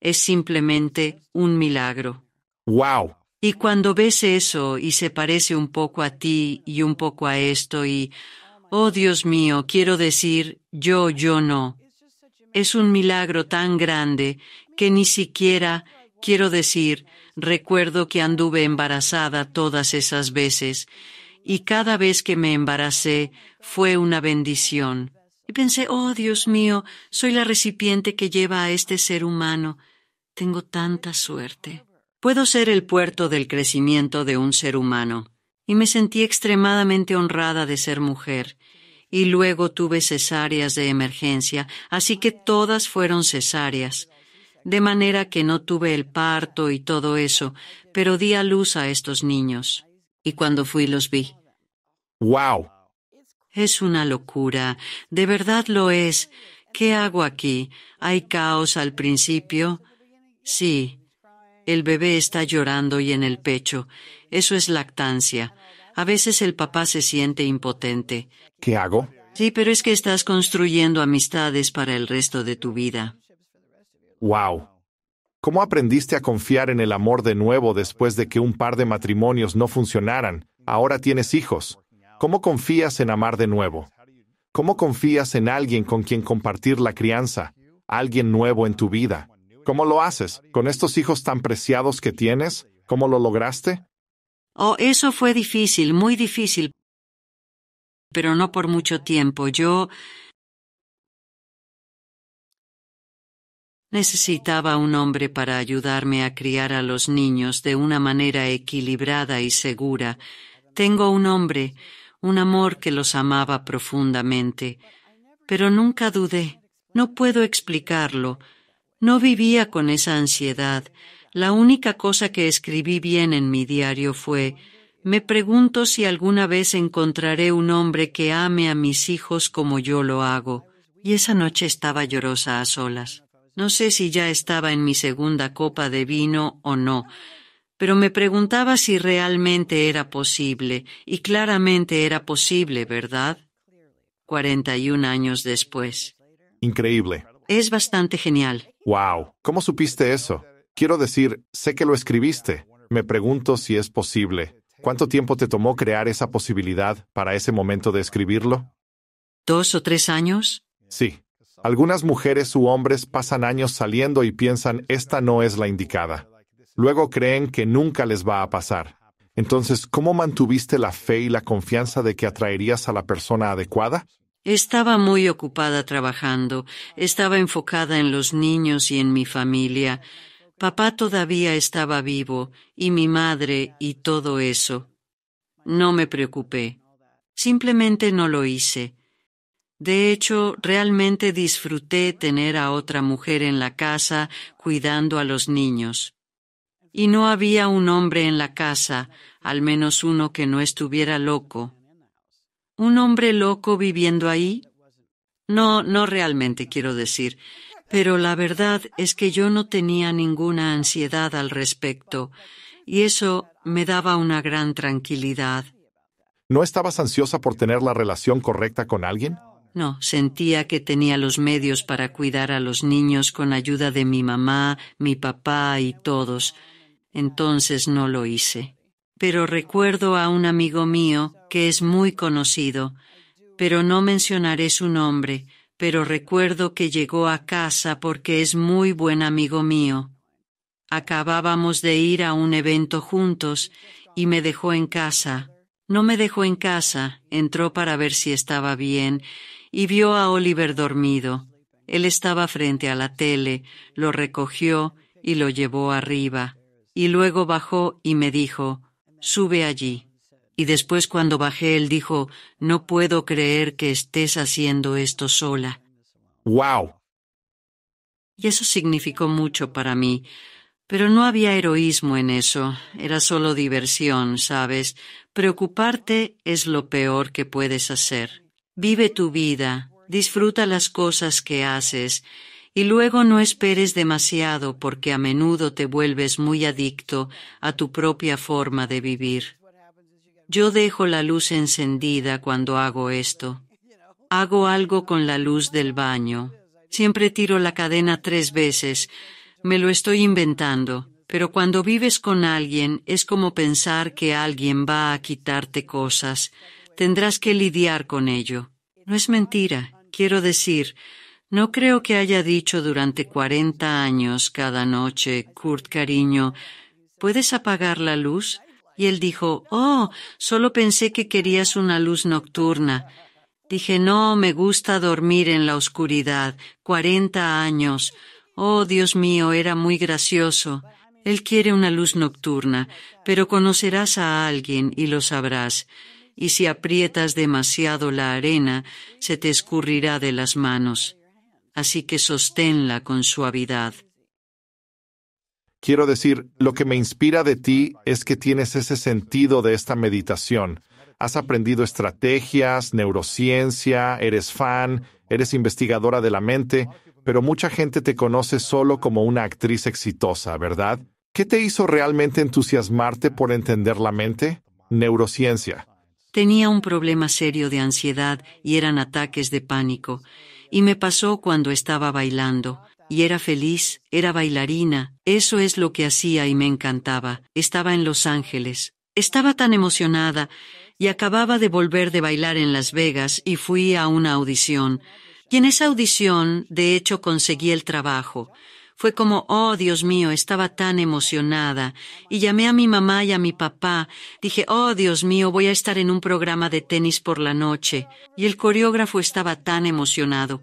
es simplemente un milagro. ¡Wow! Y cuando ves eso y se parece un poco a ti y un poco a esto y, oh Dios mío, quiero decir, yo, yo no. Es un milagro tan grande que ni siquiera Quiero decir, recuerdo que anduve embarazada todas esas veces, y cada vez que me embaracé fue una bendición. Y pensé, oh Dios mío, soy la recipiente que lleva a este ser humano. Tengo tanta suerte. Puedo ser el puerto del crecimiento de un ser humano. Y me sentí extremadamente honrada de ser mujer. Y luego tuve cesáreas de emergencia, así que todas fueron cesáreas de manera que no tuve el parto y todo eso, pero di a luz a estos niños. Y cuando fui los vi. ¡Wow! Es una locura, de verdad lo es. ¿Qué hago aquí? ¿Hay caos al principio? Sí. El bebé está llorando y en el pecho. Eso es lactancia. A veces el papá se siente impotente. ¿Qué hago? Sí, pero es que estás construyendo amistades para el resto de tu vida. ¡Wow! ¿Cómo aprendiste a confiar en el amor de nuevo después de que un par de matrimonios no funcionaran? Ahora tienes hijos. ¿Cómo confías en amar de nuevo? ¿Cómo confías en alguien con quien compartir la crianza? Alguien nuevo en tu vida. ¿Cómo lo haces? ¿Con estos hijos tan preciados que tienes? ¿Cómo lo lograste? Oh, eso fue difícil, muy difícil. Pero no por mucho tiempo. Yo Necesitaba un hombre para ayudarme a criar a los niños de una manera equilibrada y segura. Tengo un hombre, un amor que los amaba profundamente, pero nunca dudé. No puedo explicarlo. No vivía con esa ansiedad. La única cosa que escribí bien en mi diario fue me pregunto si alguna vez encontraré un hombre que ame a mis hijos como yo lo hago. Y esa noche estaba llorosa a solas. No sé si ya estaba en mi segunda copa de vino o no, pero me preguntaba si realmente era posible, y claramente era posible, ¿verdad? 41 años después. Increíble. Es bastante genial. ¡Wow! ¿Cómo supiste eso? Quiero decir, sé que lo escribiste. Me pregunto si es posible. ¿Cuánto tiempo te tomó crear esa posibilidad para ese momento de escribirlo? ¿Dos o tres años? Sí, algunas mujeres u hombres pasan años saliendo y piensan esta no es la indicada. Luego creen que nunca les va a pasar. Entonces, ¿cómo mantuviste la fe y la confianza de que atraerías a la persona adecuada? Estaba muy ocupada trabajando, estaba enfocada en los niños y en mi familia. Papá todavía estaba vivo, y mi madre, y todo eso. No me preocupé. Simplemente no lo hice. De hecho, realmente disfruté tener a otra mujer en la casa cuidando a los niños. Y no había un hombre en la casa, al menos uno que no estuviera loco. ¿Un hombre loco viviendo ahí? No, no realmente quiero decir, pero la verdad es que yo no tenía ninguna ansiedad al respecto, y eso me daba una gran tranquilidad. ¿No estabas ansiosa por tener la relación correcta con alguien? No, sentía que tenía los medios para cuidar a los niños con ayuda de mi mamá, mi papá y todos. Entonces no lo hice. Pero recuerdo a un amigo mío, que es muy conocido, pero no mencionaré su nombre, pero recuerdo que llegó a casa porque es muy buen amigo mío. Acabábamos de ir a un evento juntos y me dejó en casa. No me dejó en casa, entró para ver si estaba bien y vio a Oliver dormido. Él estaba frente a la tele, lo recogió y lo llevó arriba, y luego bajó y me dijo, sube allí. Y después cuando bajé él dijo, no puedo creer que estés haciendo esto sola. ¡Wow! Y eso significó mucho para mí, pero no había heroísmo en eso, era solo diversión, ¿sabes? Preocuparte es lo peor que puedes hacer. Vive tu vida, disfruta las cosas que haces, y luego no esperes demasiado porque a menudo te vuelves muy adicto a tu propia forma de vivir. Yo dejo la luz encendida cuando hago esto. Hago algo con la luz del baño. Siempre tiro la cadena tres veces. Me lo estoy inventando. Pero cuando vives con alguien es como pensar que alguien va a quitarte cosas. Tendrás que lidiar con ello. No es mentira. Quiero decir, no creo que haya dicho durante cuarenta años cada noche, Kurt cariño, ¿puedes apagar la luz? Y él dijo, oh, solo pensé que querías una luz nocturna. Dije, no, me gusta dormir en la oscuridad. Cuarenta años. Oh, Dios mío, era muy gracioso. Él quiere una luz nocturna, pero conocerás a alguien y lo sabrás y si aprietas demasiado la arena, se te escurrirá de las manos. Así que sosténla con suavidad. Quiero decir, lo que me inspira de ti es que tienes ese sentido de esta meditación. Has aprendido estrategias, neurociencia, eres fan, eres investigadora de la mente, pero mucha gente te conoce solo como una actriz exitosa, ¿verdad? ¿Qué te hizo realmente entusiasmarte por entender la mente? Neurociencia. Tenía un problema serio de ansiedad y eran ataques de pánico, y me pasó cuando estaba bailando, y era feliz, era bailarina, eso es lo que hacía y me encantaba, estaba en Los Ángeles, estaba tan emocionada, y acababa de volver de bailar en Las Vegas y fui a una audición, y en esa audición, de hecho, conseguí el trabajo, fue como, oh Dios mío, estaba tan emocionada. Y llamé a mi mamá y a mi papá. Dije, oh Dios mío, voy a estar en un programa de tenis por la noche. Y el coreógrafo estaba tan emocionado.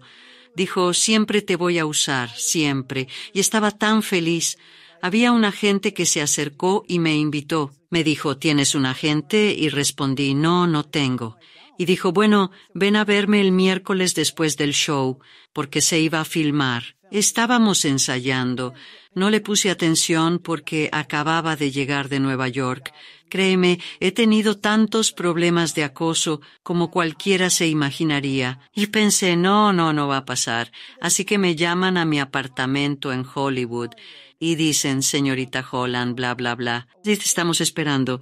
Dijo, siempre te voy a usar, siempre. Y estaba tan feliz. Había un agente que se acercó y me invitó. Me dijo, ¿tienes un agente? Y respondí, no, no tengo. Y dijo, bueno, ven a verme el miércoles después del show, porque se iba a filmar. Estábamos ensayando. No le puse atención porque acababa de llegar de Nueva York. Créeme, he tenido tantos problemas de acoso como cualquiera se imaginaría. Y pensé, no, no, no va a pasar. Así que me llaman a mi apartamento en Hollywood y dicen, señorita Holland, bla, bla, bla. Dice, estamos esperando.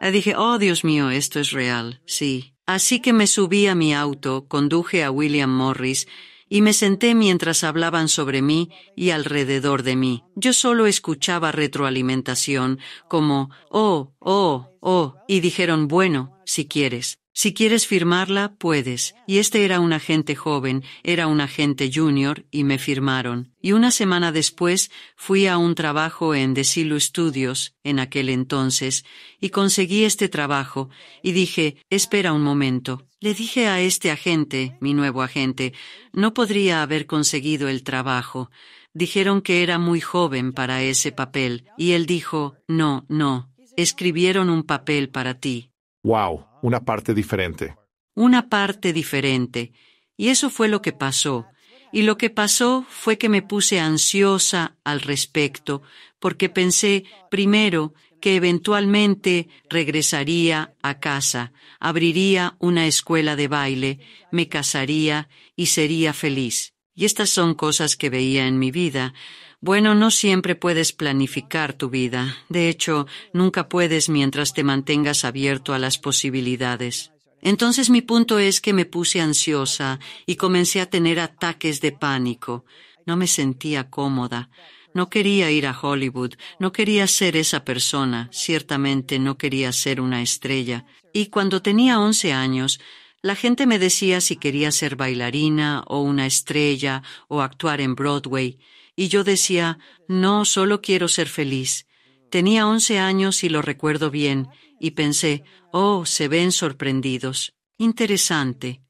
Le eh, dije, oh, Dios mío, esto es real. Sí. Así que me subí a mi auto, conduje a William Morris y me senté mientras hablaban sobre mí y alrededor de mí. Yo solo escuchaba retroalimentación como, oh, oh, oh, y dijeron, bueno, si quieres. Si quieres firmarla, puedes. Y este era un agente joven, era un agente junior, y me firmaron. Y una semana después fui a un trabajo en Desilu Studios, en aquel entonces, y conseguí este trabajo, y dije, espera un momento. Le dije a este agente, mi nuevo agente, no podría haber conseguido el trabajo. Dijeron que era muy joven para ese papel, y él dijo, no, no, escribieron un papel para ti. ¡Wow! Una parte diferente. Una parte diferente. Y eso fue lo que pasó. Y lo que pasó fue que me puse ansiosa al respecto, porque pensé, primero, que eventualmente regresaría a casa, abriría una escuela de baile, me casaría y sería feliz. Y estas son cosas que veía en mi vida. Bueno, no siempre puedes planificar tu vida. De hecho, nunca puedes mientras te mantengas abierto a las posibilidades. Entonces mi punto es que me puse ansiosa y comencé a tener ataques de pánico. No me sentía cómoda. No quería ir a Hollywood, no quería ser esa persona, ciertamente no quería ser una estrella. Y cuando tenía once años, la gente me decía si quería ser bailarina o una estrella o actuar en Broadway, y yo decía, no, solo quiero ser feliz. Tenía once años y lo recuerdo bien, y pensé, oh, se ven sorprendidos. Interesante.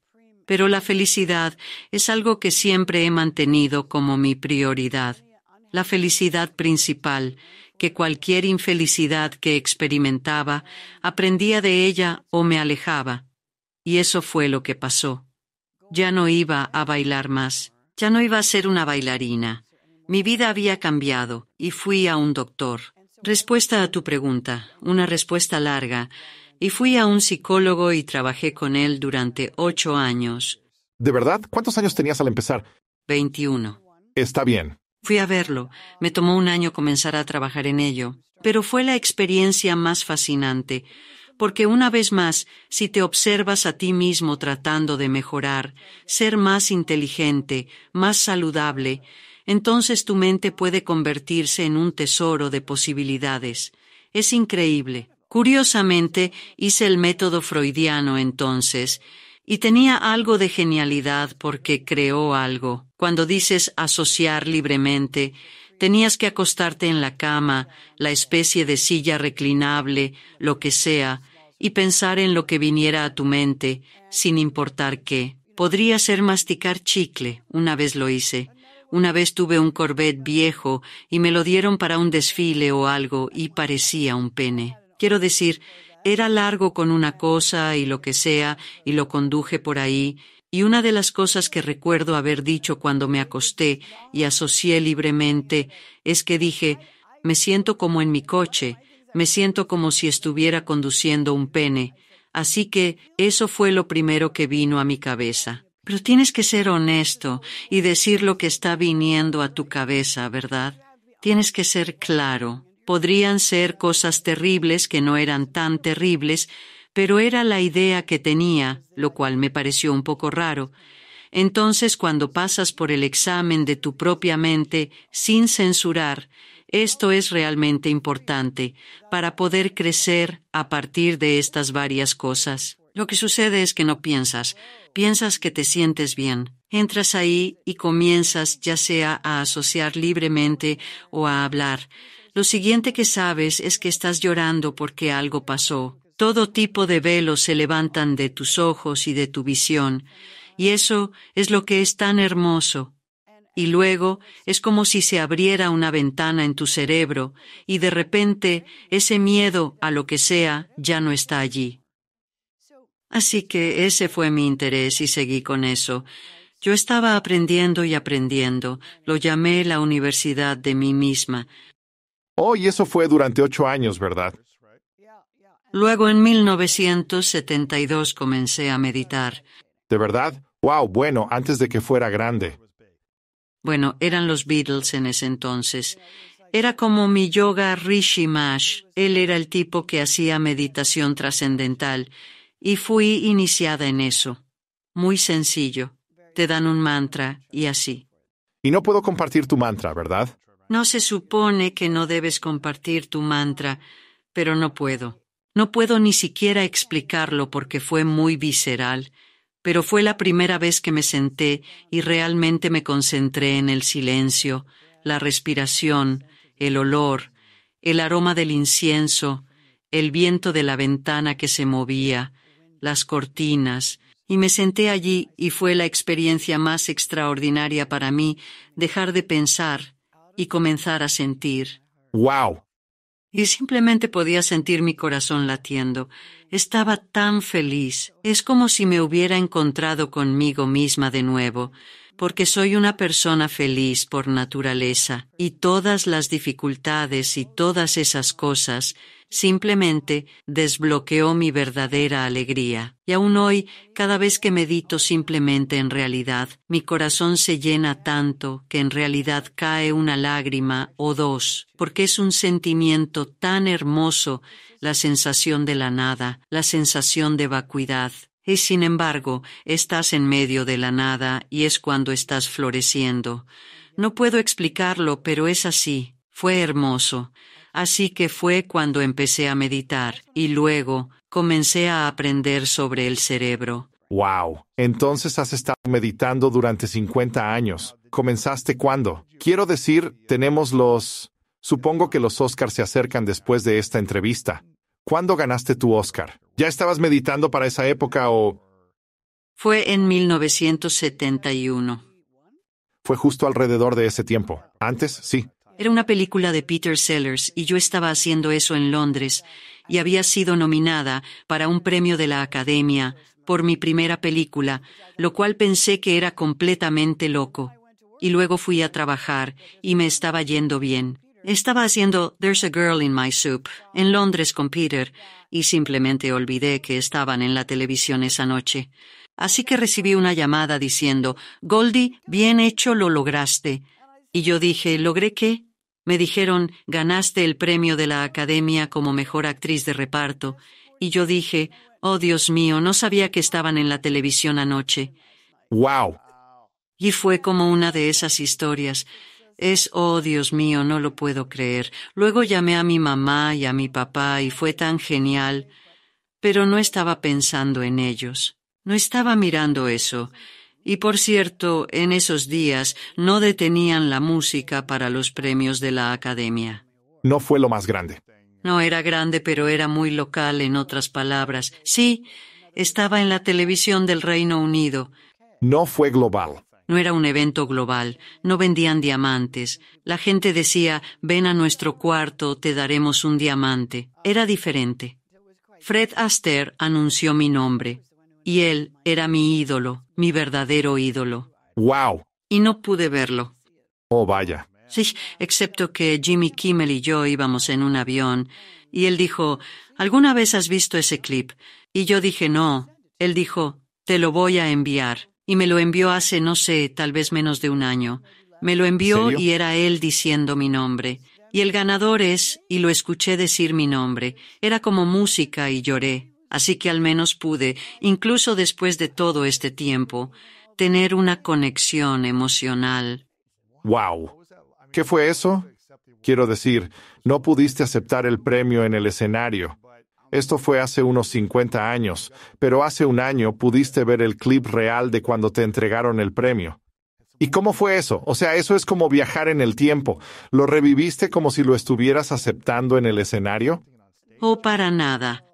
Pero la felicidad es algo que siempre he mantenido como mi prioridad la felicidad principal, que cualquier infelicidad que experimentaba, aprendía de ella o me alejaba. Y eso fue lo que pasó. Ya no iba a bailar más, ya no iba a ser una bailarina. Mi vida había cambiado y fui a un doctor. Respuesta a tu pregunta, una respuesta larga, y fui a un psicólogo y trabajé con él durante ocho años. ¿De verdad? ¿Cuántos años tenías al empezar? Veintiuno. Está bien. Fui a verlo. Me tomó un año comenzar a trabajar en ello, pero fue la experiencia más fascinante, porque una vez más, si te observas a ti mismo tratando de mejorar, ser más inteligente, más saludable, entonces tu mente puede convertirse en un tesoro de posibilidades. Es increíble. Curiosamente, hice el método freudiano entonces, y tenía algo de genialidad porque creó algo. Cuando dices asociar libremente, tenías que acostarte en la cama, la especie de silla reclinable, lo que sea, y pensar en lo que viniera a tu mente, sin importar qué. Podría ser masticar chicle, una vez lo hice. Una vez tuve un corvette viejo y me lo dieron para un desfile o algo y parecía un pene. Quiero decir, era largo con una cosa y lo que sea, y lo conduje por ahí, y una de las cosas que recuerdo haber dicho cuando me acosté y asocié libremente es que dije, me siento como en mi coche, me siento como si estuviera conduciendo un pene, así que eso fue lo primero que vino a mi cabeza. Pero tienes que ser honesto y decir lo que está viniendo a tu cabeza, ¿verdad? Tienes que ser claro. Podrían ser cosas terribles que no eran tan terribles, pero era la idea que tenía, lo cual me pareció un poco raro. Entonces, cuando pasas por el examen de tu propia mente, sin censurar, esto es realmente importante para poder crecer a partir de estas varias cosas. Lo que sucede es que no piensas, piensas que te sientes bien. Entras ahí y comienzas ya sea a asociar libremente o a hablar. Lo siguiente que sabes es que estás llorando porque algo pasó. Todo tipo de velos se levantan de tus ojos y de tu visión, y eso es lo que es tan hermoso. Y luego es como si se abriera una ventana en tu cerebro, y de repente ese miedo a lo que sea ya no está allí. Así que ese fue mi interés y seguí con eso. Yo estaba aprendiendo y aprendiendo. Lo llamé la universidad de mí misma. Oh, y eso fue durante ocho años, ¿verdad? Luego en 1972 comencé a meditar. ¿De verdad? Wow, bueno, antes de que fuera grande. Bueno, eran los Beatles en ese entonces. Era como mi yoga Rishi Mash. Él era el tipo que hacía meditación trascendental y fui iniciada en eso. Muy sencillo. Te dan un mantra y así. Y no puedo compartir tu mantra, ¿verdad? No se supone que no debes compartir tu mantra, pero no puedo. No puedo ni siquiera explicarlo porque fue muy visceral, pero fue la primera vez que me senté y realmente me concentré en el silencio, la respiración, el olor, el aroma del incienso, el viento de la ventana que se movía, las cortinas, y me senté allí y fue la experiencia más extraordinaria para mí dejar de pensar, y comenzar a sentir. ¡Wow! Y simplemente podía sentir mi corazón latiendo. Estaba tan feliz. Es como si me hubiera encontrado conmigo misma de nuevo, porque soy una persona feliz por naturaleza, y todas las dificultades y todas esas cosas simplemente desbloqueó mi verdadera alegría. Y aún hoy, cada vez que medito simplemente en realidad, mi corazón se llena tanto que en realidad cae una lágrima o dos, porque es un sentimiento tan hermoso, la sensación de la nada, la sensación de vacuidad, y sin embargo estás en medio de la nada y es cuando estás floreciendo. No puedo explicarlo, pero es así. Fue hermoso. Así que fue cuando empecé a meditar, y luego, comencé a aprender sobre el cerebro. ¡Wow! Entonces has estado meditando durante 50 años. ¿Comenzaste cuándo? Quiero decir, tenemos los... Supongo que los Oscars se acercan después de esta entrevista. ¿Cuándo ganaste tu Oscar? ¿Ya estabas meditando para esa época o...? Fue en 1971. Fue justo alrededor de ese tiempo. Antes, sí, era una película de Peter Sellers y yo estaba haciendo eso en Londres y había sido nominada para un premio de la Academia por mi primera película, lo cual pensé que era completamente loco. Y luego fui a trabajar y me estaba yendo bien. Estaba haciendo There's a Girl in My Soup en Londres con Peter y simplemente olvidé que estaban en la televisión esa noche. Así que recibí una llamada diciendo, Goldie, bien hecho, lo lograste. Y yo dije, ¿logré qué? Me dijeron, ganaste el premio de la Academia como mejor actriz de reparto, y yo dije, oh Dios mío, no sabía que estaban en la televisión anoche. ¡Wow! Y fue como una de esas historias. Es, oh Dios mío, no lo puedo creer. Luego llamé a mi mamá y a mi papá y fue tan genial. Pero no estaba pensando en ellos. No estaba mirando eso. Y por cierto, en esos días no detenían la música para los premios de la academia. No fue lo más grande. No era grande, pero era muy local, en otras palabras. Sí, estaba en la televisión del Reino Unido. No fue global. No era un evento global, no vendían diamantes. La gente decía, ven a nuestro cuarto, te daremos un diamante. Era diferente. Fred Astaire anunció mi nombre y él era mi ídolo, mi verdadero ídolo. ¡Wow! Y no pude verlo. Oh, vaya. Sí, excepto que Jimmy Kimmel y yo íbamos en un avión, y él dijo, ¿alguna vez has visto ese clip? Y yo dije, no. Él dijo, te lo voy a enviar. Y me lo envió hace, no sé, tal vez menos de un año. Me lo envió y era él diciendo mi nombre. Y el ganador es, y lo escuché decir mi nombre. Era como música y lloré. Así que al menos pude, incluso después de todo este tiempo, tener una conexión emocional. ¡Wow! ¿Qué fue eso? Quiero decir, no pudiste aceptar el premio en el escenario. Esto fue hace unos 50 años, pero hace un año pudiste ver el clip real de cuando te entregaron el premio. ¿Y cómo fue eso? O sea, eso es como viajar en el tiempo. ¿Lo reviviste como si lo estuvieras aceptando en el escenario? Oh, para nada.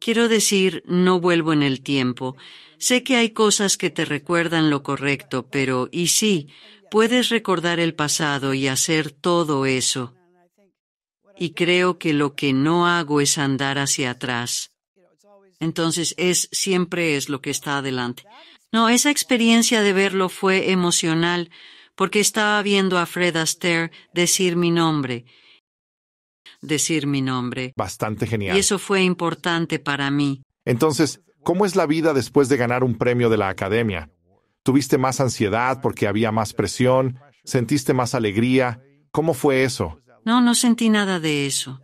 Quiero decir, no vuelvo en el tiempo. Sé que hay cosas que te recuerdan lo correcto, pero, y sí, puedes recordar el pasado y hacer todo eso. Y creo que lo que no hago es andar hacia atrás. Entonces es siempre es lo que está adelante. No, esa experiencia de verlo fue emocional porque estaba viendo a Fred Astaire decir mi nombre decir mi nombre. Bastante genial. Y eso fue importante para mí. Entonces, ¿cómo es la vida después de ganar un premio de la academia? ¿Tuviste más ansiedad porque había más presión? ¿Sentiste más alegría? ¿Cómo fue eso? No, no sentí nada de eso.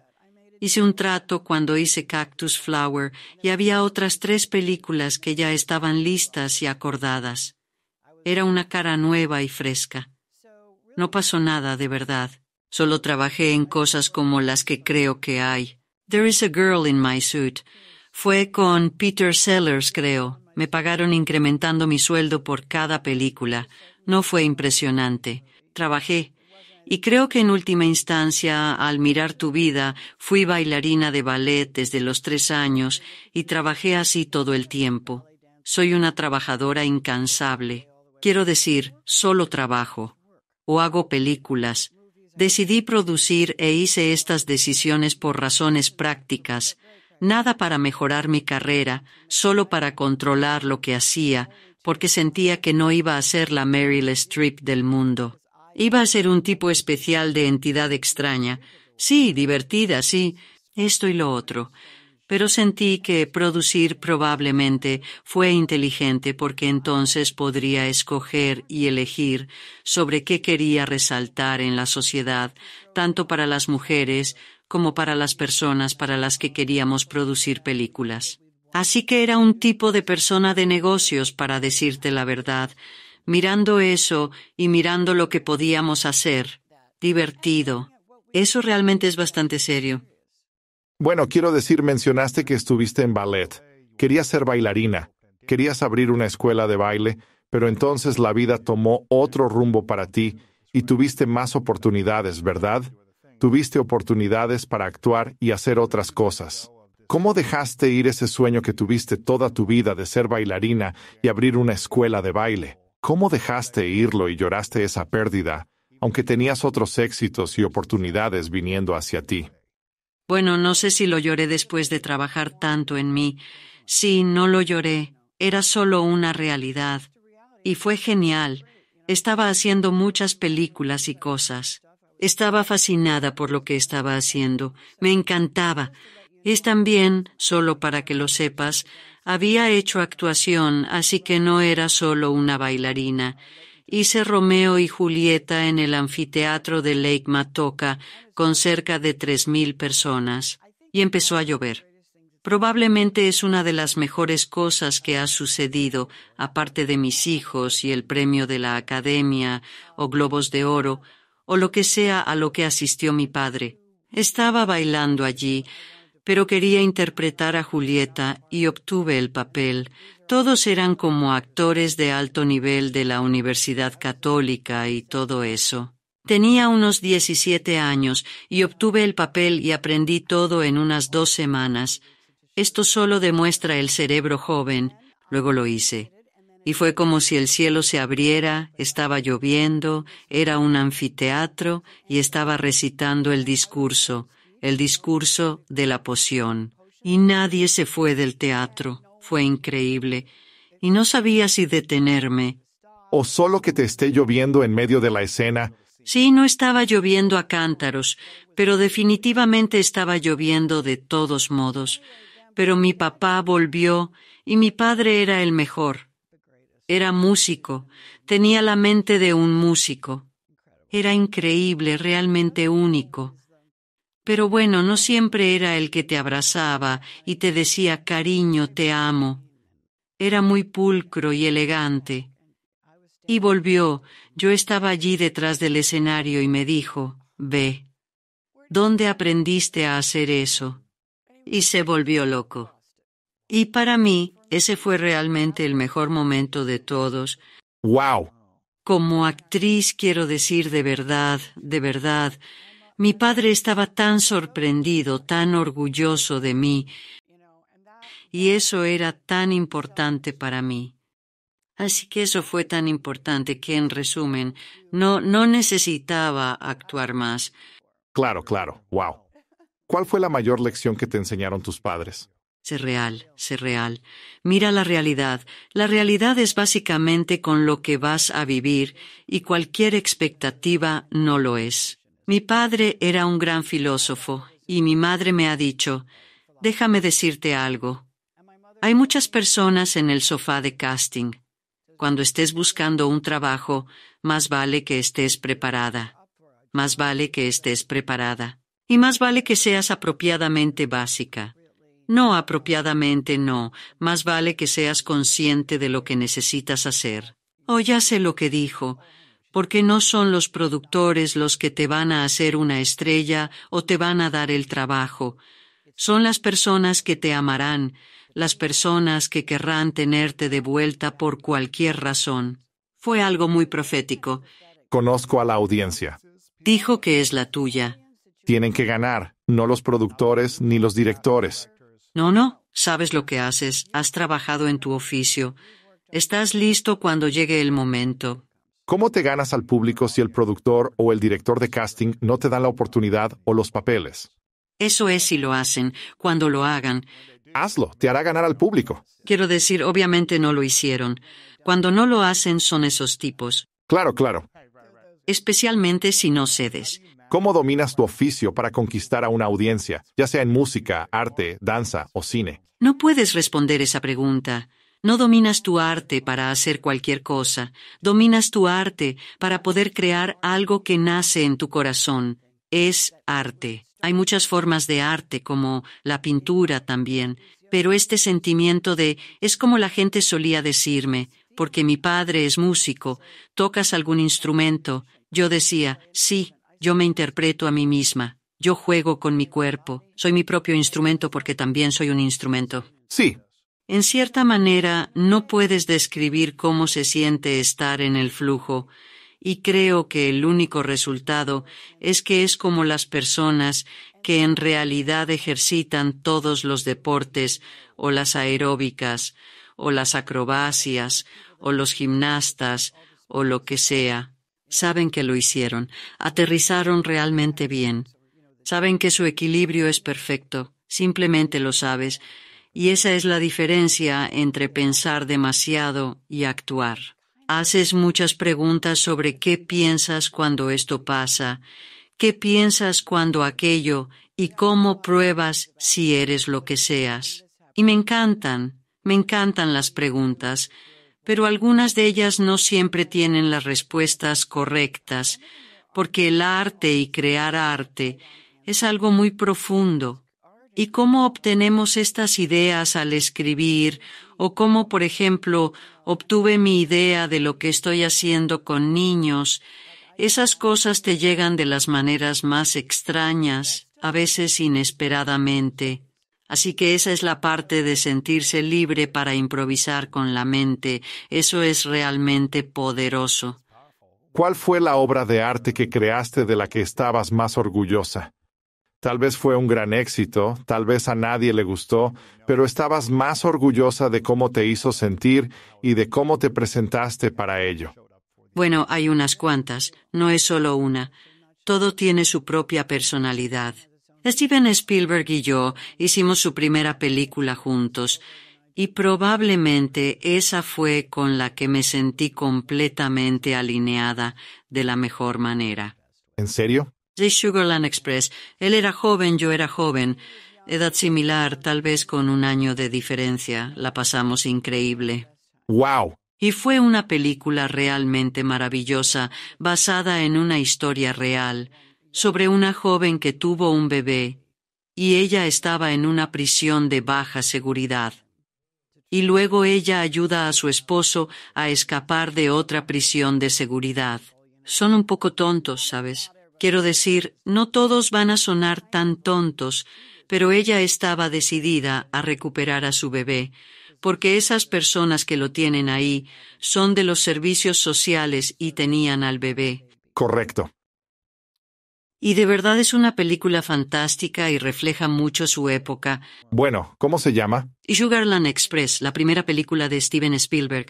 Hice un trato cuando hice Cactus Flower y había otras tres películas que ya estaban listas y acordadas. Era una cara nueva y fresca. No pasó nada de verdad. Solo trabajé en cosas como las que creo que hay. There is a girl in my suit. Fue con Peter Sellers, creo. Me pagaron incrementando mi sueldo por cada película. No fue impresionante. Trabajé. Y creo que en última instancia, al mirar tu vida, fui bailarina de ballet desde los tres años y trabajé así todo el tiempo. Soy una trabajadora incansable. Quiero decir, solo trabajo. O hago películas, Decidí producir e hice estas decisiones por razones prácticas, nada para mejorar mi carrera, solo para controlar lo que hacía, porque sentía que no iba a ser la Meryl Streep del mundo. Iba a ser un tipo especial de entidad extraña. Sí, divertida, sí, esto y lo otro pero sentí que producir probablemente fue inteligente porque entonces podría escoger y elegir sobre qué quería resaltar en la sociedad, tanto para las mujeres como para las personas para las que queríamos producir películas. Así que era un tipo de persona de negocios, para decirte la verdad, mirando eso y mirando lo que podíamos hacer. Divertido. Eso realmente es bastante serio. Bueno, quiero decir, mencionaste que estuviste en ballet. Querías ser bailarina. Querías abrir una escuela de baile, pero entonces la vida tomó otro rumbo para ti y tuviste más oportunidades, ¿verdad? Tuviste oportunidades para actuar y hacer otras cosas. ¿Cómo dejaste ir ese sueño que tuviste toda tu vida de ser bailarina y abrir una escuela de baile? ¿Cómo dejaste irlo y lloraste esa pérdida, aunque tenías otros éxitos y oportunidades viniendo hacia ti? Bueno, no sé si lo lloré después de trabajar tanto en mí. Sí, no lo lloré. Era solo una realidad. Y fue genial. Estaba haciendo muchas películas y cosas. Estaba fascinada por lo que estaba haciendo. Me encantaba. Es también, solo para que lo sepas, había hecho actuación, así que no era solo una bailarina. Hice Romeo y Julieta en el anfiteatro de Lake Matoka con cerca de 3.000 personas y empezó a llover. Probablemente es una de las mejores cosas que ha sucedido, aparte de mis hijos y el premio de la Academia o Globos de Oro, o lo que sea a lo que asistió mi padre. Estaba bailando allí, pero quería interpretar a Julieta y obtuve el papel. Todos eran como actores de alto nivel de la Universidad Católica y todo eso. Tenía unos 17 años y obtuve el papel y aprendí todo en unas dos semanas. Esto solo demuestra el cerebro joven. Luego lo hice. Y fue como si el cielo se abriera, estaba lloviendo, era un anfiteatro y estaba recitando el discurso el discurso de la poción. Y nadie se fue del teatro. Fue increíble. Y no sabía si detenerme. O solo que te esté lloviendo en medio de la escena. Sí, no estaba lloviendo a cántaros, pero definitivamente estaba lloviendo de todos modos. Pero mi papá volvió y mi padre era el mejor. Era músico, tenía la mente de un músico. Era increíble, realmente único. Pero bueno, no siempre era el que te abrazaba y te decía cariño, te amo. Era muy pulcro y elegante. Y volvió, yo estaba allí detrás del escenario y me dijo, ve, ¿dónde aprendiste a hacer eso? Y se volvió loco. Y para mí, ese fue realmente el mejor momento de todos. ¡Wow! Como actriz quiero decir de verdad, de verdad, mi padre estaba tan sorprendido, tan orgulloso de mí, y eso era tan importante para mí. Así que eso fue tan importante que, en resumen, no, no necesitaba actuar más. Claro, claro, wow. ¿Cuál fue la mayor lección que te enseñaron tus padres? Sé real, ser real. Mira la realidad. La realidad es básicamente con lo que vas a vivir y cualquier expectativa no lo es. Mi padre era un gran filósofo y mi madre me ha dicho, déjame decirte algo. Hay muchas personas en el sofá de casting. Cuando estés buscando un trabajo, más vale que estés preparada. Más vale que estés preparada. Y más vale que seas apropiadamente básica. No apropiadamente, no. Más vale que seas consciente de lo que necesitas hacer. Oh, ya sé lo que dijo porque no son los productores los que te van a hacer una estrella o te van a dar el trabajo, son las personas que te amarán, las personas que querrán tenerte de vuelta por cualquier razón. Fue algo muy profético. Conozco a la audiencia. Dijo que es la tuya. Tienen que ganar, no los productores ni los directores. No, no, sabes lo que haces, has trabajado en tu oficio. Estás listo cuando llegue el momento. ¿Cómo te ganas al público si el productor o el director de casting no te dan la oportunidad o los papeles? Eso es si lo hacen, cuando lo hagan. Hazlo, te hará ganar al público. Quiero decir, obviamente no lo hicieron. Cuando no lo hacen son esos tipos. Claro, claro. Especialmente si no cedes. ¿Cómo dominas tu oficio para conquistar a una audiencia, ya sea en música, arte, danza o cine? No puedes responder esa pregunta. No dominas tu arte para hacer cualquier cosa, dominas tu arte para poder crear algo que nace en tu corazón. Es arte. Hay muchas formas de arte, como la pintura también, pero este sentimiento de es como la gente solía decirme, porque mi padre es músico, tocas algún instrumento, yo decía, sí, yo me interpreto a mí misma, yo juego con mi cuerpo, soy mi propio instrumento porque también soy un instrumento. Sí, en cierta manera, no puedes describir cómo se siente estar en el flujo, y creo que el único resultado es que es como las personas que en realidad ejercitan todos los deportes o las aeróbicas o las acrobacias o los gimnastas o lo que sea. Saben que lo hicieron, aterrizaron realmente bien, saben que su equilibrio es perfecto, simplemente lo sabes, y esa es la diferencia entre pensar demasiado y actuar. Haces muchas preguntas sobre qué piensas cuando esto pasa, qué piensas cuando aquello y cómo pruebas si eres lo que seas. Y me encantan, me encantan las preguntas, pero algunas de ellas no siempre tienen las respuestas correctas, porque el arte y crear arte es algo muy profundo y cómo obtenemos estas ideas al escribir, o cómo, por ejemplo, obtuve mi idea de lo que estoy haciendo con niños, esas cosas te llegan de las maneras más extrañas, a veces inesperadamente. Así que esa es la parte de sentirse libre para improvisar con la mente. Eso es realmente poderoso. ¿Cuál fue la obra de arte que creaste de la que estabas más orgullosa? Tal vez fue un gran éxito, tal vez a nadie le gustó, pero estabas más orgullosa de cómo te hizo sentir y de cómo te presentaste para ello. Bueno, hay unas cuantas, no es solo una. Todo tiene su propia personalidad. Steven Spielberg y yo hicimos su primera película juntos, y probablemente esa fue con la que me sentí completamente alineada de la mejor manera. ¿En serio? J. Sugarland Express. Él era joven, yo era joven. Edad similar, tal vez con un año de diferencia. La pasamos increíble. ¡Wow! Y fue una película realmente maravillosa, basada en una historia real, sobre una joven que tuvo un bebé, y ella estaba en una prisión de baja seguridad. Y luego ella ayuda a su esposo a escapar de otra prisión de seguridad. Son un poco tontos, ¿sabes? Quiero decir, no todos van a sonar tan tontos, pero ella estaba decidida a recuperar a su bebé, porque esas personas que lo tienen ahí son de los servicios sociales y tenían al bebé. Correcto. Y de verdad es una película fantástica y refleja mucho su época. Bueno, ¿cómo se llama? Sugarland Express, la primera película de Steven Spielberg.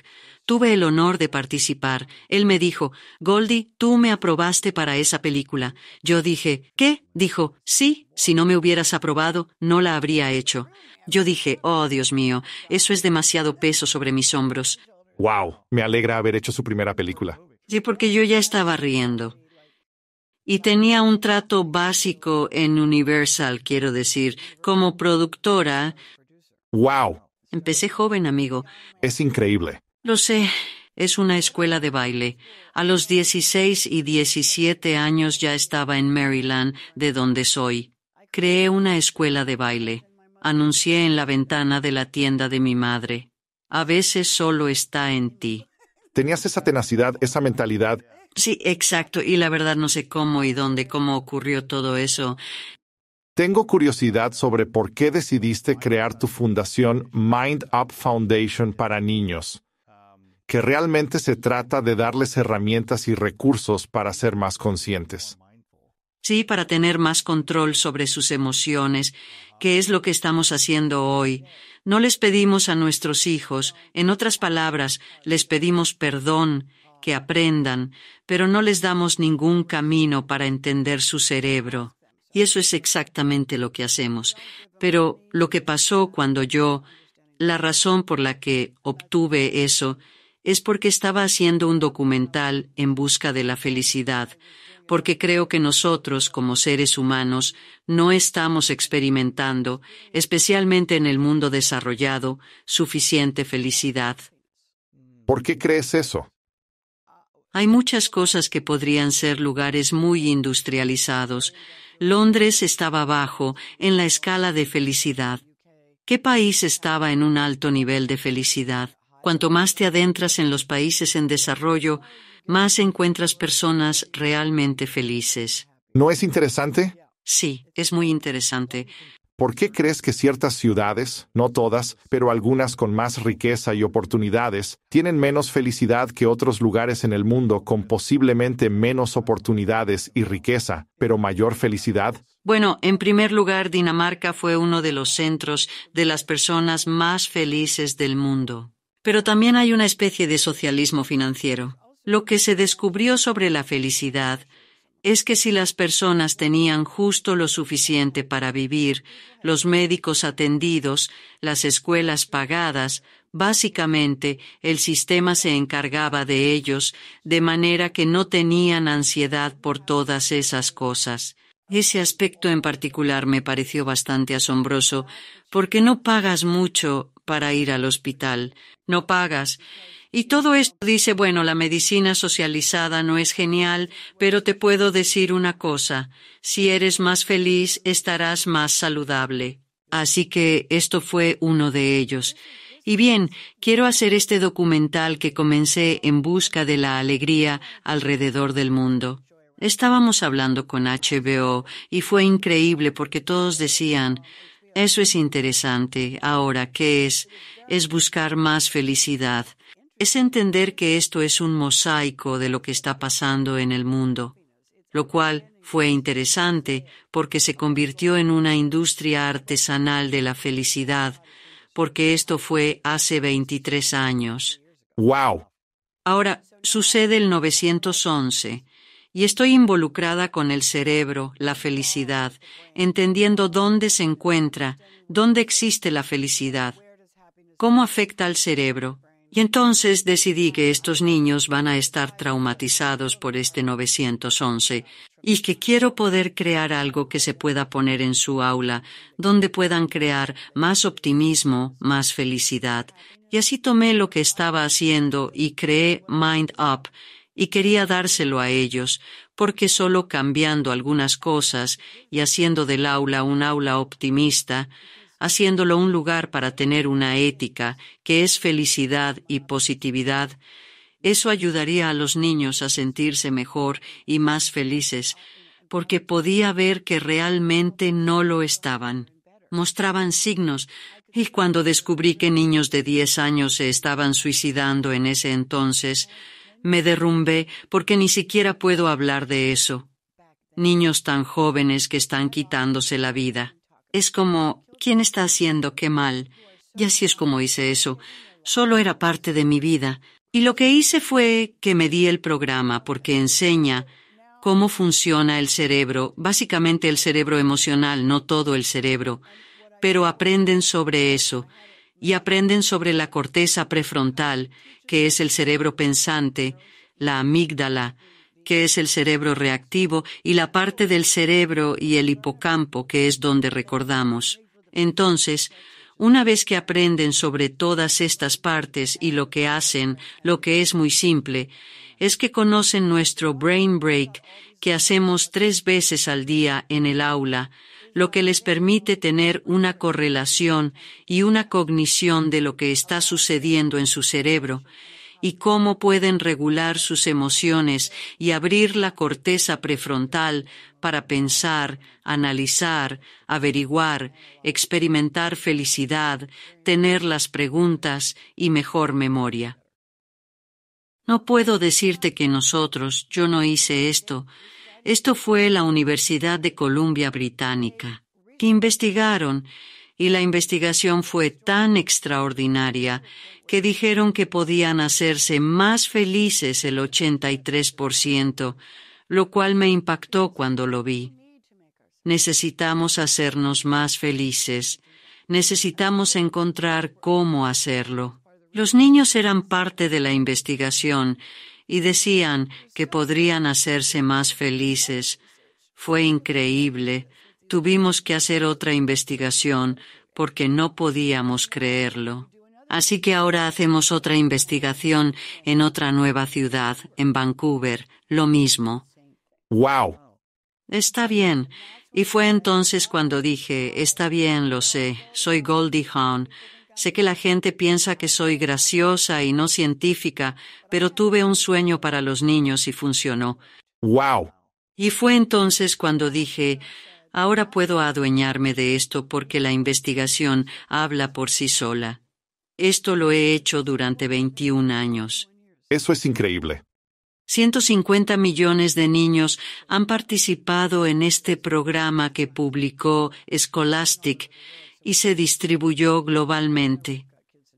Tuve el honor de participar. Él me dijo, Goldie, tú me aprobaste para esa película. Yo dije, ¿qué? Dijo, sí, si no me hubieras aprobado, no la habría hecho. Yo dije, oh Dios mío, eso es demasiado peso sobre mis hombros. Wow, me alegra haber hecho su primera película. Sí, porque yo ya estaba riendo y tenía un trato básico en Universal, quiero decir, como productora. ¡Wow! Empecé joven, amigo. Es increíble. Lo sé. Es una escuela de baile. A los 16 y 17 años ya estaba en Maryland, de donde soy. Creé una escuela de baile. Anuncié en la ventana de la tienda de mi madre. A veces solo está en ti. Tenías esa tenacidad, esa mentalidad, Sí, exacto. Y la verdad no sé cómo y dónde, cómo ocurrió todo eso. Tengo curiosidad sobre por qué decidiste crear tu fundación Mind Up Foundation para niños, que realmente se trata de darles herramientas y recursos para ser más conscientes. Sí, para tener más control sobre sus emociones, que es lo que estamos haciendo hoy. No les pedimos a nuestros hijos, en otras palabras, les pedimos perdón que aprendan, pero no les damos ningún camino para entender su cerebro. Y eso es exactamente lo que hacemos. Pero lo que pasó cuando yo, la razón por la que obtuve eso, es porque estaba haciendo un documental en busca de la felicidad, porque creo que nosotros, como seres humanos, no estamos experimentando, especialmente en el mundo desarrollado, suficiente felicidad. ¿Por qué crees eso? Hay muchas cosas que podrían ser lugares muy industrializados. Londres estaba abajo en la escala de felicidad. ¿Qué país estaba en un alto nivel de felicidad? Cuanto más te adentras en los países en desarrollo, más encuentras personas realmente felices. ¿No es interesante? Sí, es muy interesante. ¿Por qué crees que ciertas ciudades, no todas, pero algunas con más riqueza y oportunidades, tienen menos felicidad que otros lugares en el mundo con posiblemente menos oportunidades y riqueza, pero mayor felicidad? Bueno, en primer lugar, Dinamarca fue uno de los centros de las personas más felices del mundo. Pero también hay una especie de socialismo financiero. Lo que se descubrió sobre la felicidad es que si las personas tenían justo lo suficiente para vivir, los médicos atendidos, las escuelas pagadas, básicamente el sistema se encargaba de ellos, de manera que no tenían ansiedad por todas esas cosas. Ese aspecto en particular me pareció bastante asombroso, porque no pagas mucho para ir al hospital, no pagas, y todo esto dice, bueno, la medicina socializada no es genial, pero te puedo decir una cosa, si eres más feliz estarás más saludable. Así que esto fue uno de ellos. Y bien, quiero hacer este documental que comencé en busca de la alegría alrededor del mundo. Estábamos hablando con HBO y fue increíble porque todos decían, eso es interesante, ahora, ¿qué es? Es buscar más felicidad es entender que esto es un mosaico de lo que está pasando en el mundo, lo cual fue interesante porque se convirtió en una industria artesanal de la felicidad, porque esto fue hace 23 años. ¡Wow! Ahora, sucede el 911 y estoy involucrada con el cerebro, la felicidad, entendiendo dónde se encuentra, dónde existe la felicidad, cómo afecta al cerebro, y entonces decidí que estos niños van a estar traumatizados por este 911 y que quiero poder crear algo que se pueda poner en su aula, donde puedan crear más optimismo, más felicidad. Y así tomé lo que estaba haciendo y creé Mind Up y quería dárselo a ellos, porque solo cambiando algunas cosas y haciendo del aula un aula optimista, haciéndolo un lugar para tener una ética que es felicidad y positividad, eso ayudaría a los niños a sentirse mejor y más felices, porque podía ver que realmente no lo estaban. Mostraban signos, y cuando descubrí que niños de 10 años se estaban suicidando en ese entonces, me derrumbé porque ni siquiera puedo hablar de eso. Niños tan jóvenes que están quitándose la vida. Es como ¿Quién está haciendo qué mal? Y así es como hice eso. Solo era parte de mi vida. Y lo que hice fue que me di el programa porque enseña cómo funciona el cerebro, básicamente el cerebro emocional, no todo el cerebro, pero aprenden sobre eso y aprenden sobre la corteza prefrontal, que es el cerebro pensante, la amígdala, que es el cerebro reactivo, y la parte del cerebro y el hipocampo, que es donde recordamos. Entonces, una vez que aprenden sobre todas estas partes y lo que hacen, lo que es muy simple, es que conocen nuestro brain break que hacemos tres veces al día en el aula, lo que les permite tener una correlación y una cognición de lo que está sucediendo en su cerebro, y cómo pueden regular sus emociones y abrir la corteza prefrontal para pensar, analizar, averiguar, experimentar felicidad, tener las preguntas y mejor memoria. No puedo decirte que nosotros, yo no hice esto. Esto fue la Universidad de Columbia Británica, que investigaron y la investigación fue tan extraordinaria que dijeron que podían hacerse más felices el 83%, lo cual me impactó cuando lo vi. Necesitamos hacernos más felices. Necesitamos encontrar cómo hacerlo. Los niños eran parte de la investigación y decían que podrían hacerse más felices. Fue increíble. Tuvimos que hacer otra investigación porque no podíamos creerlo. Así que ahora hacemos otra investigación en otra nueva ciudad, en Vancouver, lo mismo. ¡Wow! Está bien. Y fue entonces cuando dije, está bien, lo sé, soy Goldie Hawn. Sé que la gente piensa que soy graciosa y no científica, pero tuve un sueño para los niños y funcionó. ¡Wow! Y fue entonces cuando dije, Ahora puedo adueñarme de esto porque la investigación habla por sí sola. Esto lo he hecho durante 21 años. Eso es increíble. 150 millones de niños han participado en este programa que publicó Scholastic y se distribuyó globalmente.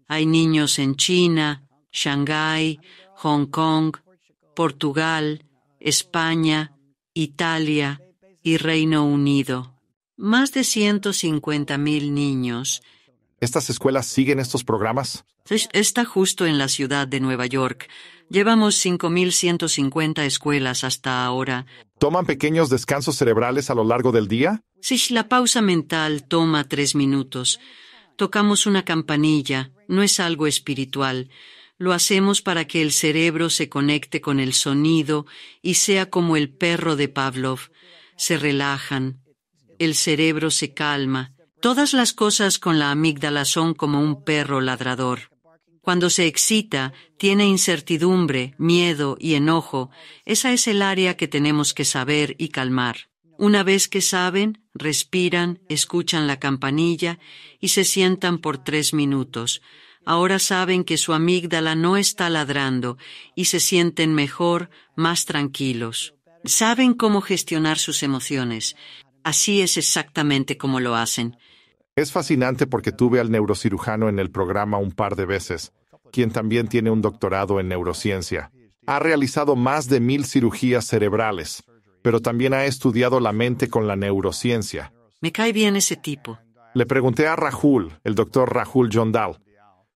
Hay niños en China, Shanghái, Hong Kong, Portugal, España, Italia, y Reino Unido. Más de 150.000 niños. ¿Estas escuelas siguen estos programas? Está justo en la ciudad de Nueva York. Llevamos 5.150 escuelas hasta ahora. ¿Toman pequeños descansos cerebrales a lo largo del día? Sí, la pausa mental toma tres minutos. Tocamos una campanilla, no es algo espiritual. Lo hacemos para que el cerebro se conecte con el sonido y sea como el perro de Pavlov se relajan, el cerebro se calma. Todas las cosas con la amígdala son como un perro ladrador. Cuando se excita, tiene incertidumbre, miedo y enojo. Esa es el área que tenemos que saber y calmar. Una vez que saben, respiran, escuchan la campanilla y se sientan por tres minutos. Ahora saben que su amígdala no está ladrando y se sienten mejor, más tranquilos. Saben cómo gestionar sus emociones. Así es exactamente como lo hacen. Es fascinante porque tuve al neurocirujano en el programa un par de veces, quien también tiene un doctorado en neurociencia. Ha realizado más de mil cirugías cerebrales, pero también ha estudiado la mente con la neurociencia. Me cae bien ese tipo. Le pregunté a Rahul, el doctor Rahul Jondal,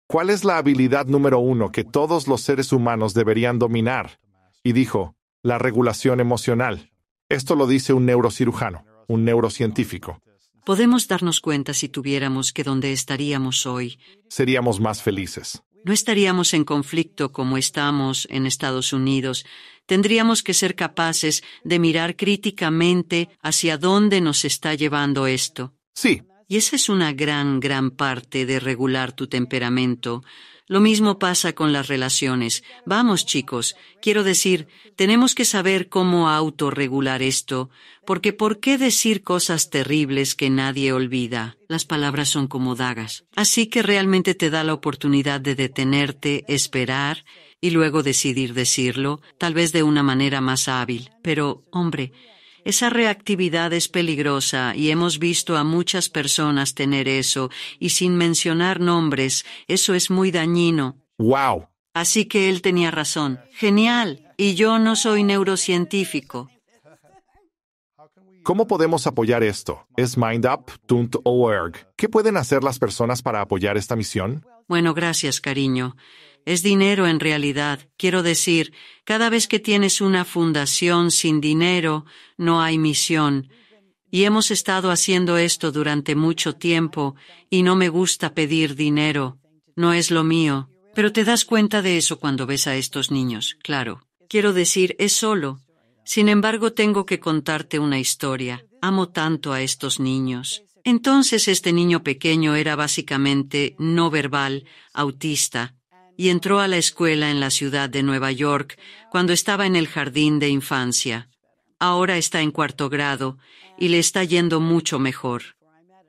¿cuál es la habilidad número uno que todos los seres humanos deberían dominar? Y dijo, la regulación emocional. Esto lo dice un neurocirujano, un neurocientífico. Podemos darnos cuenta si tuviéramos que donde estaríamos hoy. Seríamos más felices. No estaríamos en conflicto como estamos en Estados Unidos. Tendríamos que ser capaces de mirar críticamente hacia dónde nos está llevando esto. Sí, y esa es una gran, gran parte de regular tu temperamento. Lo mismo pasa con las relaciones. Vamos, chicos, quiero decir, tenemos que saber cómo autorregular esto, porque ¿por qué decir cosas terribles que nadie olvida? Las palabras son como dagas. Así que realmente te da la oportunidad de detenerte, esperar y luego decidir decirlo, tal vez de una manera más hábil. Pero, hombre, esa reactividad es peligrosa y hemos visto a muchas personas tener eso, y sin mencionar nombres, eso es muy dañino. ¡Wow! Así que él tenía razón. Genial. Y yo no soy neurocientífico. ¿Cómo podemos apoyar esto? Es mindup.org. ¿Qué pueden hacer las personas para apoyar esta misión? Bueno, gracias, cariño. Es dinero en realidad. Quiero decir, cada vez que tienes una fundación sin dinero, no hay misión. Y hemos estado haciendo esto durante mucho tiempo, y no me gusta pedir dinero. No es lo mío. Pero te das cuenta de eso cuando ves a estos niños, claro. Quiero decir, es solo. Sin embargo, tengo que contarte una historia. Amo tanto a estos niños. Entonces este niño pequeño era básicamente no verbal, autista, y entró a la escuela en la ciudad de Nueva York cuando estaba en el jardín de infancia. Ahora está en cuarto grado y le está yendo mucho mejor.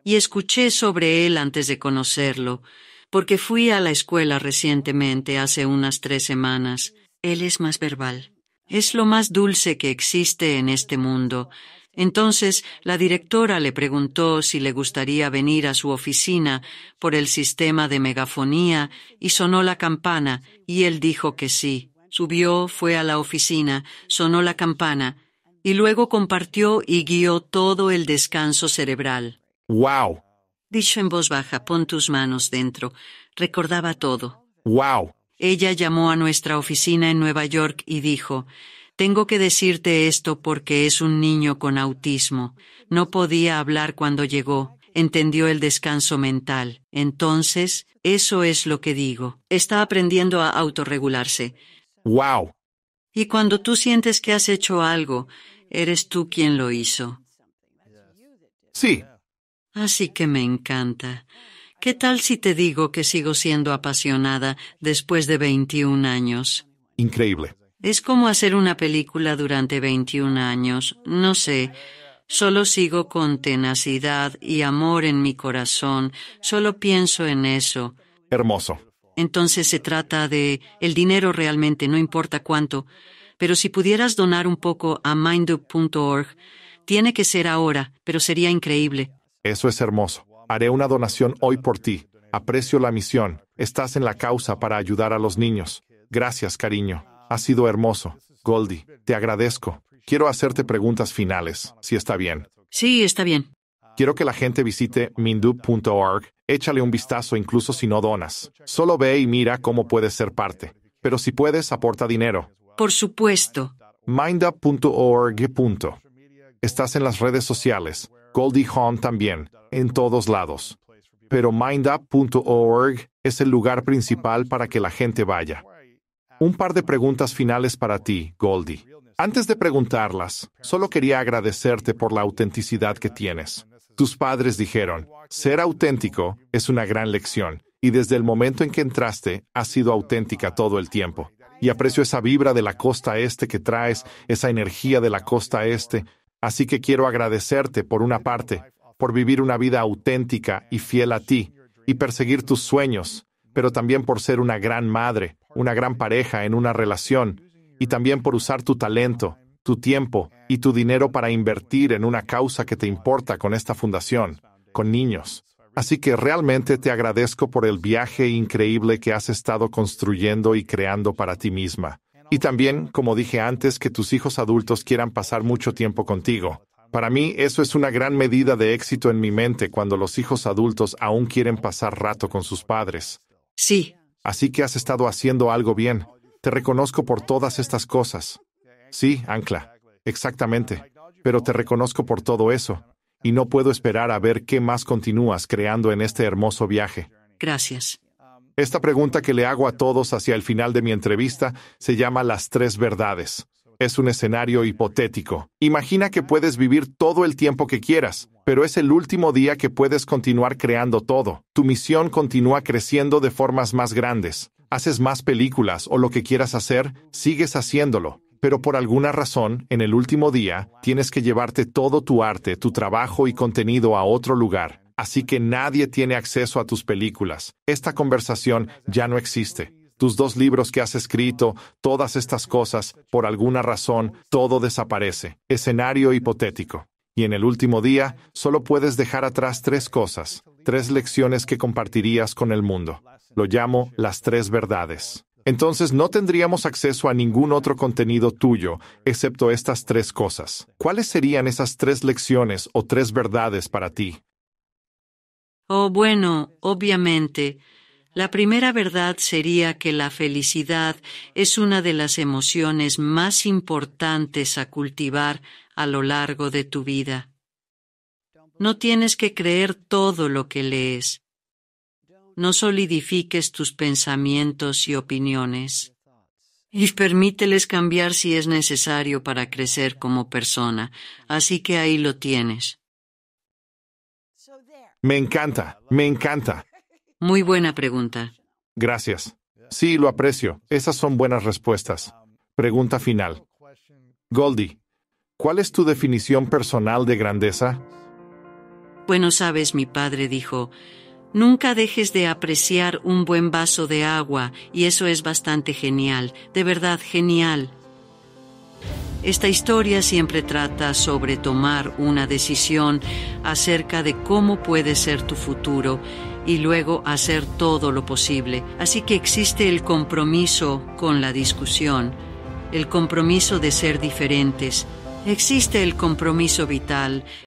Y escuché sobre él antes de conocerlo, porque fui a la escuela recientemente hace unas tres semanas. Él es más verbal. Es lo más dulce que existe en este mundo, entonces la directora le preguntó si le gustaría venir a su oficina por el sistema de megafonía y sonó la campana, y él dijo que sí. Subió, fue a la oficina, sonó la campana, y luego compartió y guió todo el descanso cerebral. ¡Wow! Dicho en voz baja, pon tus manos dentro. Recordaba todo. ¡Wow! Ella llamó a nuestra oficina en Nueva York y dijo, tengo que decirte esto porque es un niño con autismo. No podía hablar cuando llegó, entendió el descanso mental. Entonces, eso es lo que digo. Está aprendiendo a autorregularse. ¡Wow! Y cuando tú sientes que has hecho algo, eres tú quien lo hizo. Sí. Así que me encanta. ¿Qué tal si te digo que sigo siendo apasionada después de 21 años? Increíble. Es como hacer una película durante 21 años, no sé. Solo sigo con tenacidad y amor en mi corazón, solo pienso en eso. Hermoso. Entonces se trata de... El dinero realmente no importa cuánto, pero si pudieras donar un poco a mindup.org, tiene que ser ahora, pero sería increíble. Eso es hermoso. Haré una donación hoy por ti. Aprecio la misión. Estás en la causa para ayudar a los niños. Gracias, cariño. Ha sido hermoso. Goldie, te agradezco. Quiero hacerte preguntas finales, si está bien. Sí, está bien. Quiero que la gente visite mindup.org, échale un vistazo incluso si no donas. Solo ve y mira cómo puedes ser parte. Pero si puedes, aporta dinero. Por supuesto. Mindup.org. Estás en las redes sociales, Goldie Home también, en todos lados. Pero mindup.org es el lugar principal para que la gente vaya. Un par de preguntas finales para ti, Goldie. Antes de preguntarlas, solo quería agradecerte por la autenticidad que tienes. Tus padres dijeron, ser auténtico es una gran lección, y desde el momento en que entraste, has sido auténtica todo el tiempo. Y aprecio esa vibra de la costa este que traes, esa energía de la costa este, así que quiero agradecerte, por una parte, por vivir una vida auténtica y fiel a ti, y perseguir tus sueños, pero también por ser una gran madre, una gran pareja en una relación, y también por usar tu talento, tu tiempo y tu dinero para invertir en una causa que te importa con esta fundación, con niños. Así que realmente te agradezco por el viaje increíble que has estado construyendo y creando para ti misma. Y también, como dije antes, que tus hijos adultos quieran pasar mucho tiempo contigo. Para mí eso es una gran medida de éxito en mi mente cuando los hijos adultos aún quieren pasar rato con sus padres. Sí. Así que has estado haciendo algo bien. Te reconozco por todas estas cosas. Sí, Ancla. Exactamente. Pero te reconozco por todo eso. Y no puedo esperar a ver qué más continúas creando en este hermoso viaje. Gracias. Esta pregunta que le hago a todos hacia el final de mi entrevista se llama Las tres verdades. Es un escenario hipotético. Imagina que puedes vivir todo el tiempo que quieras, pero es el último día que puedes continuar creando todo. Tu misión continúa creciendo de formas más grandes. Haces más películas o lo que quieras hacer, sigues haciéndolo pero por alguna razón, en el último día, tienes que llevarte todo tu arte, tu trabajo y contenido a otro lugar, así que nadie tiene acceso a tus películas. Esta conversación ya no existe tus dos libros que has escrito, todas estas cosas, por alguna razón, todo desaparece. Escenario hipotético. Y en el último día, solo puedes dejar atrás tres cosas, tres lecciones que compartirías con el mundo. Lo llamo las tres verdades. Entonces no tendríamos acceso a ningún otro contenido tuyo, excepto estas tres cosas. ¿Cuáles serían esas tres lecciones o tres verdades para ti? Oh, bueno, obviamente, la primera verdad sería que la felicidad es una de las emociones más importantes a cultivar a lo largo de tu vida. No tienes que creer todo lo que lees. No solidifiques tus pensamientos y opiniones. Y permíteles cambiar si es necesario para crecer como persona. Así que ahí lo tienes. Me encanta, me encanta. Muy buena pregunta. Gracias. Sí, lo aprecio. Esas son buenas respuestas. Pregunta final. Goldie, ¿cuál es tu definición personal de grandeza? Bueno, sabes, mi padre dijo, Nunca dejes de apreciar un buen vaso de agua, y eso es bastante genial, de verdad genial. Esta historia siempre trata sobre tomar una decisión acerca de cómo puede ser tu futuro y luego hacer todo lo posible. Así que existe el compromiso con la discusión, el compromiso de ser diferentes, existe el compromiso vital,